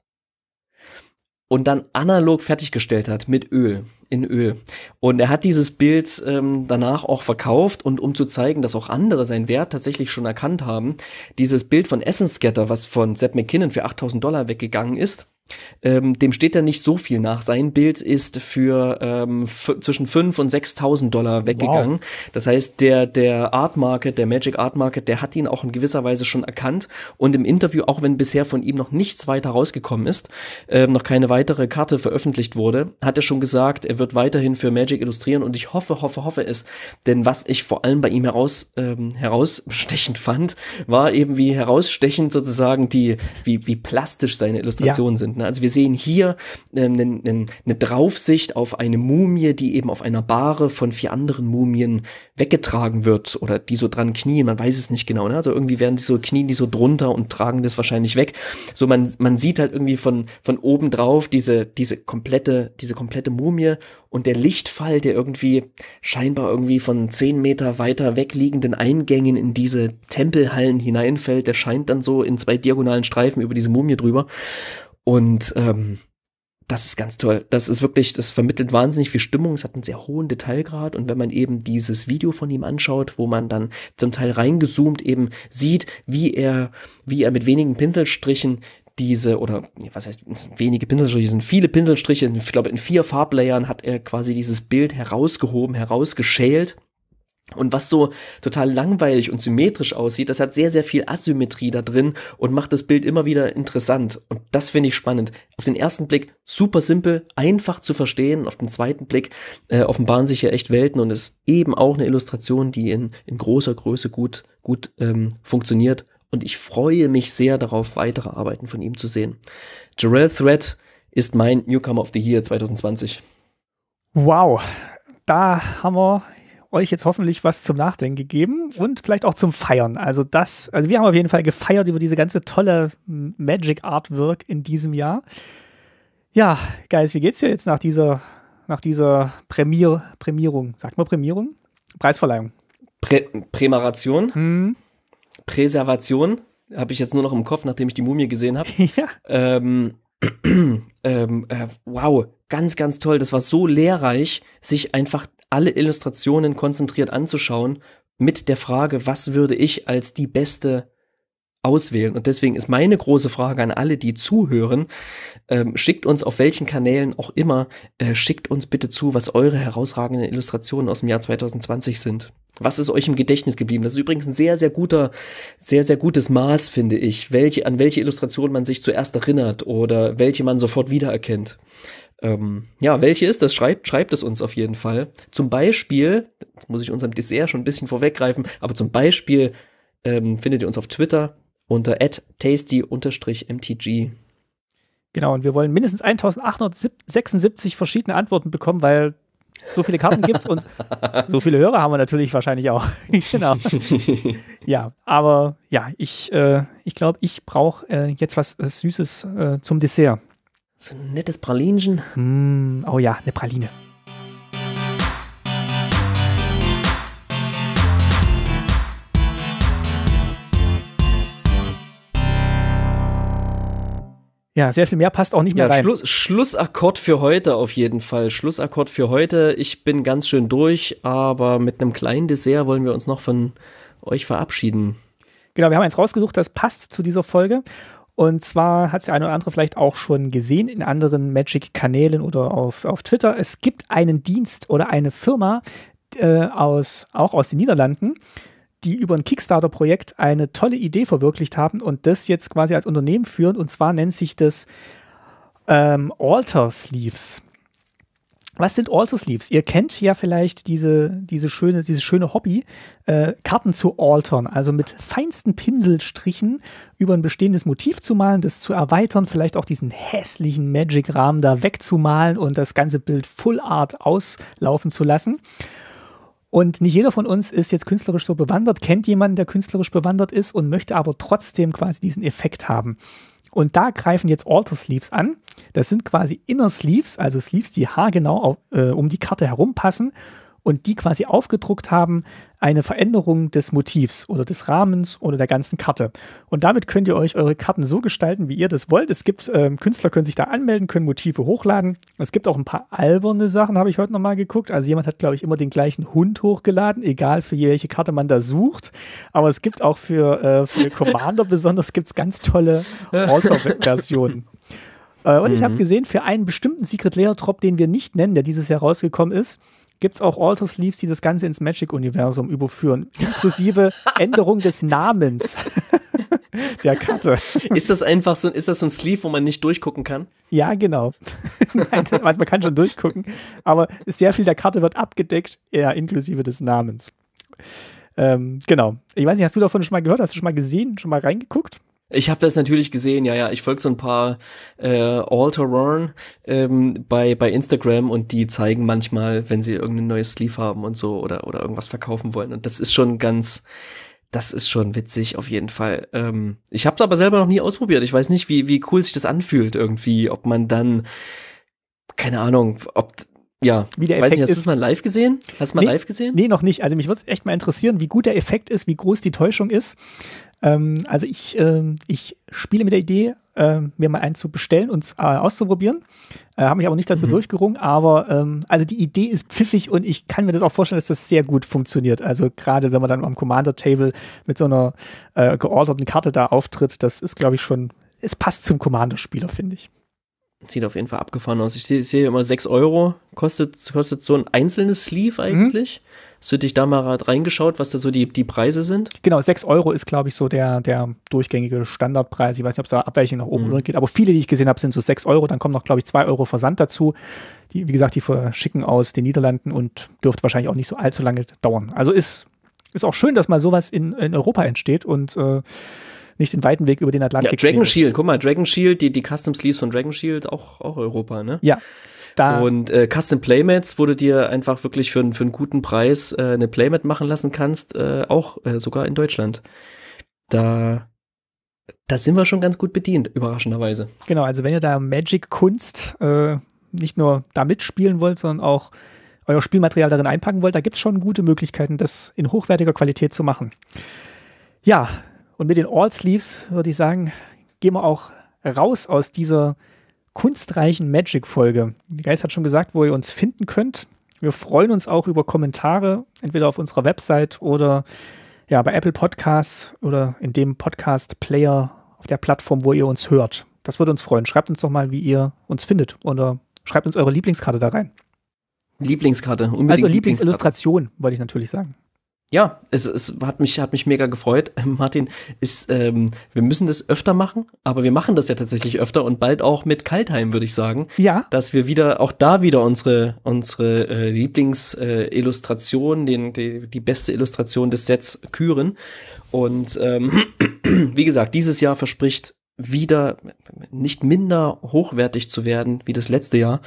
und dann analog fertiggestellt hat mit Öl, in Öl. Und er hat dieses Bild ähm, danach auch verkauft und um zu zeigen, dass auch andere seinen Wert tatsächlich schon erkannt haben, dieses Bild von Essence Scatter, was von Sepp McKinnon für 8000 Dollar weggegangen ist, ähm, dem steht da nicht so viel nach. Sein Bild ist für ähm, zwischen 5.000 und 6.000 Dollar weggegangen. Wow. Das heißt, der, der Art Market, der Magic Art Market, der hat ihn auch in gewisser Weise schon erkannt. Und im Interview, auch wenn bisher von ihm noch nichts weiter rausgekommen ist, ähm, noch keine weitere Karte veröffentlicht wurde, hat er schon gesagt, er wird weiterhin für Magic illustrieren. Und ich hoffe, hoffe, hoffe es. Denn was ich vor allem bei ihm heraus, ähm, herausstechend fand, war eben, wie herausstechend sozusagen die, wie, wie plastisch seine Illustrationen ja. sind spannend. Ne? Also wir sehen hier ähm, ne, ne, eine Draufsicht auf eine Mumie, die eben auf einer Bahre von vier anderen Mumien weggetragen wird oder die so dran knien, man weiß es nicht genau. Ne? Also irgendwie werden die so knien die so drunter und tragen das wahrscheinlich weg. So man man sieht halt irgendwie von von oben drauf diese diese komplette diese komplette Mumie und der Lichtfall, der irgendwie scheinbar irgendwie von zehn Meter weiter wegliegenden Eingängen in diese Tempelhallen hineinfällt, der scheint dann so in zwei diagonalen Streifen über diese Mumie drüber. Und ähm, das ist ganz toll. Das ist wirklich, das vermittelt wahnsinnig viel Stimmung. Es hat einen sehr hohen Detailgrad. Und wenn man eben dieses Video von ihm anschaut, wo man dann zum Teil reingezoomt eben sieht, wie er, wie er mit wenigen Pinselstrichen diese, oder was heißt, wenige Pinselstriche, sind viele Pinselstriche, ich glaube in vier Farblayern hat er quasi dieses Bild herausgehoben, herausgeschält und was so total langweilig und symmetrisch aussieht, das hat sehr, sehr viel Asymmetrie da drin und macht das Bild immer wieder interessant. Und das finde ich spannend. Auf den ersten Blick super simpel, einfach zu verstehen. Auf den zweiten Blick äh, offenbaren sich ja echt Welten und ist eben auch eine Illustration, die in, in großer Größe gut, gut ähm, funktioniert. Und ich freue mich sehr darauf, weitere Arbeiten von ihm zu sehen. Jarrell Thread ist mein Newcomer of the Year 2020. Wow, da haben wir euch jetzt hoffentlich was zum Nachdenken gegeben und vielleicht auch zum Feiern. Also das, also wir haben auf jeden Fall gefeiert über diese ganze tolle Magic Artwork in diesem Jahr. Ja, Guys, wie geht's dir jetzt nach dieser, nach dieser Prämier, Prämierung? Sagt man Prämierung? Preisverleihung. Prä Prämaration? Hm. Präservation? Habe ich jetzt nur noch im Kopf, nachdem ich die Mumie gesehen habe. Ja. Ähm, ähm, äh, wow, ganz, ganz toll. Das war so lehrreich, sich einfach alle Illustrationen konzentriert anzuschauen mit der Frage, was würde ich als die beste auswählen? Und deswegen ist meine große Frage an alle, die zuhören, ähm, schickt uns auf welchen Kanälen auch immer, äh, schickt uns bitte zu, was eure herausragenden Illustrationen aus dem Jahr 2020 sind. Was ist euch im Gedächtnis geblieben? Das ist übrigens ein sehr, sehr guter, sehr, sehr gutes Maß, finde ich, welche, an welche Illustration man sich zuerst erinnert oder welche man sofort wiedererkennt. Ähm, ja, welche ist das? Schreibt, schreibt es uns auf jeden Fall. Zum Beispiel, jetzt muss ich unserem Dessert schon ein bisschen vorweggreifen, aber zum Beispiel ähm, findet ihr uns auf Twitter unter tasty-mtg. Genau, und wir wollen mindestens 1876 verschiedene Antworten bekommen, weil so viele Karten gibt es und so viele Hörer haben wir natürlich wahrscheinlich auch. genau. ja, aber ja, ich, äh, ich glaube, ich brauche äh, jetzt was Süßes äh, zum Dessert. So ein nettes Pralinchen. Mm, oh ja, eine Praline. Ja, sehr viel mehr passt auch nicht mehr ja, rein. Schluss, Schlussakkord für heute auf jeden Fall. Schlussakkord für heute. Ich bin ganz schön durch, aber mit einem kleinen Dessert wollen wir uns noch von euch verabschieden. Genau, wir haben eins rausgesucht, das passt zu dieser Folge. Und zwar hat es der eine oder andere vielleicht auch schon gesehen in anderen Magic-Kanälen oder auf, auf Twitter. Es gibt einen Dienst oder eine Firma äh, aus, auch aus den Niederlanden, die über ein Kickstarter-Projekt eine tolle Idee verwirklicht haben und das jetzt quasi als Unternehmen führen. Und zwar nennt sich das ähm, Alter Sleeves. Was sind Alter Sleeves? Ihr kennt ja vielleicht diese, diese schöne, dieses schöne Hobby, äh, Karten zu altern, also mit feinsten Pinselstrichen über ein bestehendes Motiv zu malen, das zu erweitern, vielleicht auch diesen hässlichen Magic-Rahmen da wegzumalen und das ganze Bild Full Art auslaufen zu lassen. Und nicht jeder von uns ist jetzt künstlerisch so bewandert, kennt jemanden, der künstlerisch bewandert ist und möchte aber trotzdem quasi diesen Effekt haben. Und da greifen jetzt Alter Sleeves an. Das sind quasi Inner Sleeves, also Sleeves, die haargenau auf, äh, um die Karte herum passen und die quasi aufgedruckt haben, eine Veränderung des Motivs oder des Rahmens oder der ganzen Karte. Und damit könnt ihr euch eure Karten so gestalten, wie ihr das wollt. Es gibt, äh, Künstler können sich da anmelden, können Motive hochladen. Es gibt auch ein paar alberne Sachen, habe ich heute nochmal geguckt. Also jemand hat, glaube ich, immer den gleichen Hund hochgeladen, egal für welche Karte man da sucht. Aber es gibt auch für, äh, für Commander besonders gibt's ganz tolle Author-Versionen. Äh, und mhm. ich habe mhm. gesehen, für einen bestimmten Secret Layer Drop, den wir nicht nennen, der dieses Jahr rausgekommen ist, gibt es auch Alter Sleeves, die das Ganze ins Magic-Universum überführen, inklusive Änderung des Namens. der Karte. Ist das einfach so, ist das so ein Sleeve, wo man nicht durchgucken kann? Ja, genau. Nein, man kann schon durchgucken, aber sehr viel der Karte wird abgedeckt, ja, inklusive des Namens. Ähm, genau. Ich weiß nicht, hast du davon schon mal gehört? Hast du schon mal gesehen, schon mal reingeguckt? Ich habe das natürlich gesehen, ja, ja, ich folge so ein paar äh, Alter Alterorn ähm, bei, bei Instagram und die zeigen manchmal, wenn sie irgendein neues Sleeve haben und so oder, oder irgendwas verkaufen wollen. Und das ist schon ganz, das ist schon witzig auf jeden Fall. Ähm, ich habe es aber selber noch nie ausprobiert. Ich weiß nicht, wie, wie cool sich das anfühlt irgendwie, ob man dann, keine Ahnung, ob ja. Wie der Effekt Weiß nicht, hast ist. Hast du mal live gesehen? Hast du mal nee, live gesehen? Nee, noch nicht. Also mich würde es echt mal interessieren, wie gut der Effekt ist, wie groß die Täuschung ist. Ähm, also ich, äh, ich spiele mit der Idee, äh, mir mal einen zu bestellen und äh, auszuprobieren. Äh, Habe mich aber nicht dazu mhm. durchgerungen, aber ähm, also die Idee ist pfiffig und ich kann mir das auch vorstellen, dass das sehr gut funktioniert. Also gerade wenn man dann am Commander-Table mit so einer äh, georderten Karte da auftritt, das ist, glaube ich, schon, es passt zum Commander-Spieler, finde ich sieht auf jeden Fall abgefahren aus. Ich sehe seh immer 6 Euro kostet, kostet so ein einzelnes Sleeve mhm. eigentlich. Mhm. Hast du dich da mal reingeschaut, was da so die, die Preise sind? Genau, 6 Euro ist, glaube ich, so der, der durchgängige Standardpreis. Ich weiß nicht, ob es da Abweichungen nach oben mhm. oder geht, aber viele, die ich gesehen habe, sind so 6 Euro. Dann kommen noch, glaube ich, 2 Euro Versand dazu. Die, wie gesagt, die verschicken aus den Niederlanden und dürfte wahrscheinlich auch nicht so allzu lange dauern. Also ist, ist auch schön, dass mal sowas in, in Europa entsteht und äh, nicht den weiten Weg über den Atlantik. Ja, Dragon Shield, guck mal, Dragon Shield, die, die Custom Sleeves von Dragon Shield, auch, auch Europa, ne? Ja. Da und äh, Custom Playmates, wo du dir einfach wirklich für, für einen guten Preis äh, eine Playmat machen lassen kannst, äh, auch äh, sogar in Deutschland. Da, da sind wir schon ganz gut bedient, überraschenderweise. Genau, also wenn ihr da Magic-Kunst äh, nicht nur da mitspielen wollt, sondern auch euer Spielmaterial darin einpacken wollt, da gibt es schon gute Möglichkeiten, das in hochwertiger Qualität zu machen. Ja, und mit den All-Sleeves würde ich sagen, gehen wir auch raus aus dieser kunstreichen Magic-Folge. Geist hat schon gesagt, wo ihr uns finden könnt. Wir freuen uns auch über Kommentare, entweder auf unserer Website oder ja, bei Apple Podcasts oder in dem Podcast-Player auf der Plattform, wo ihr uns hört. Das würde uns freuen. Schreibt uns doch mal, wie ihr uns findet oder schreibt uns eure Lieblingskarte da rein. Lieblingskarte, unbedingt. Also Lieblingslillustration, wollte ich natürlich sagen ja, es, es hat, mich, hat mich mega gefreut. Martin, ist, ähm, wir müssen das öfter machen, aber wir machen das ja tatsächlich öfter und bald auch mit Kaltheim, würde ich sagen. Ja. Dass wir wieder, auch da wieder unsere, unsere äh, Lieblingsillustration, äh, die, die beste Illustration des Sets küren. Und ähm, wie gesagt, dieses Jahr verspricht wieder nicht minder hochwertig zu werden wie das letzte Jahr.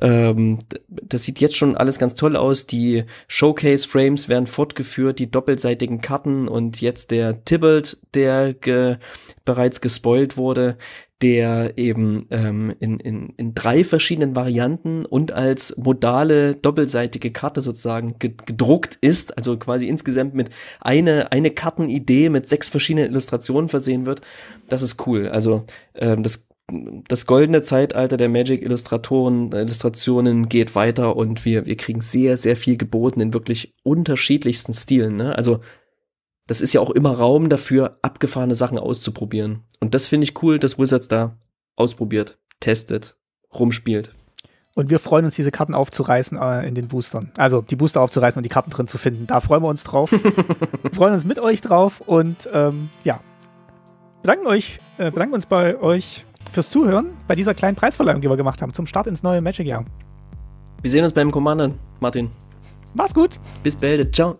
Ähm, das sieht jetzt schon alles ganz toll aus. Die Showcase-Frames werden fortgeführt, die doppelseitigen Karten und jetzt der Tibbelt, der ge bereits gespoilt wurde, der eben ähm, in, in, in drei verschiedenen Varianten und als modale doppelseitige Karte sozusagen gedruckt ist, also quasi insgesamt mit eine, eine Kartenidee mit sechs verschiedenen Illustrationen versehen wird. Das ist cool. Also ähm, das das goldene Zeitalter der Magic-Illustratoren, Illustrationen geht weiter und wir, wir kriegen sehr, sehr viel geboten in wirklich unterschiedlichsten Stilen. Ne? Also das ist ja auch immer Raum dafür, abgefahrene Sachen auszuprobieren. Und das finde ich cool, dass Wizards da ausprobiert, testet, rumspielt. Und wir freuen uns, diese Karten aufzureißen äh, in den Boostern. Also die Booster aufzureißen und die Karten drin zu finden. Da freuen wir uns drauf. wir freuen uns mit euch drauf und ähm, ja, bedanken, euch, äh, bedanken uns bei euch fürs Zuhören bei dieser kleinen Preisverleihung, die wir gemacht haben zum Start ins neue Magic-Jahr. Wir sehen uns beim Commander, Martin. Mach's gut. Bis bald. Ciao.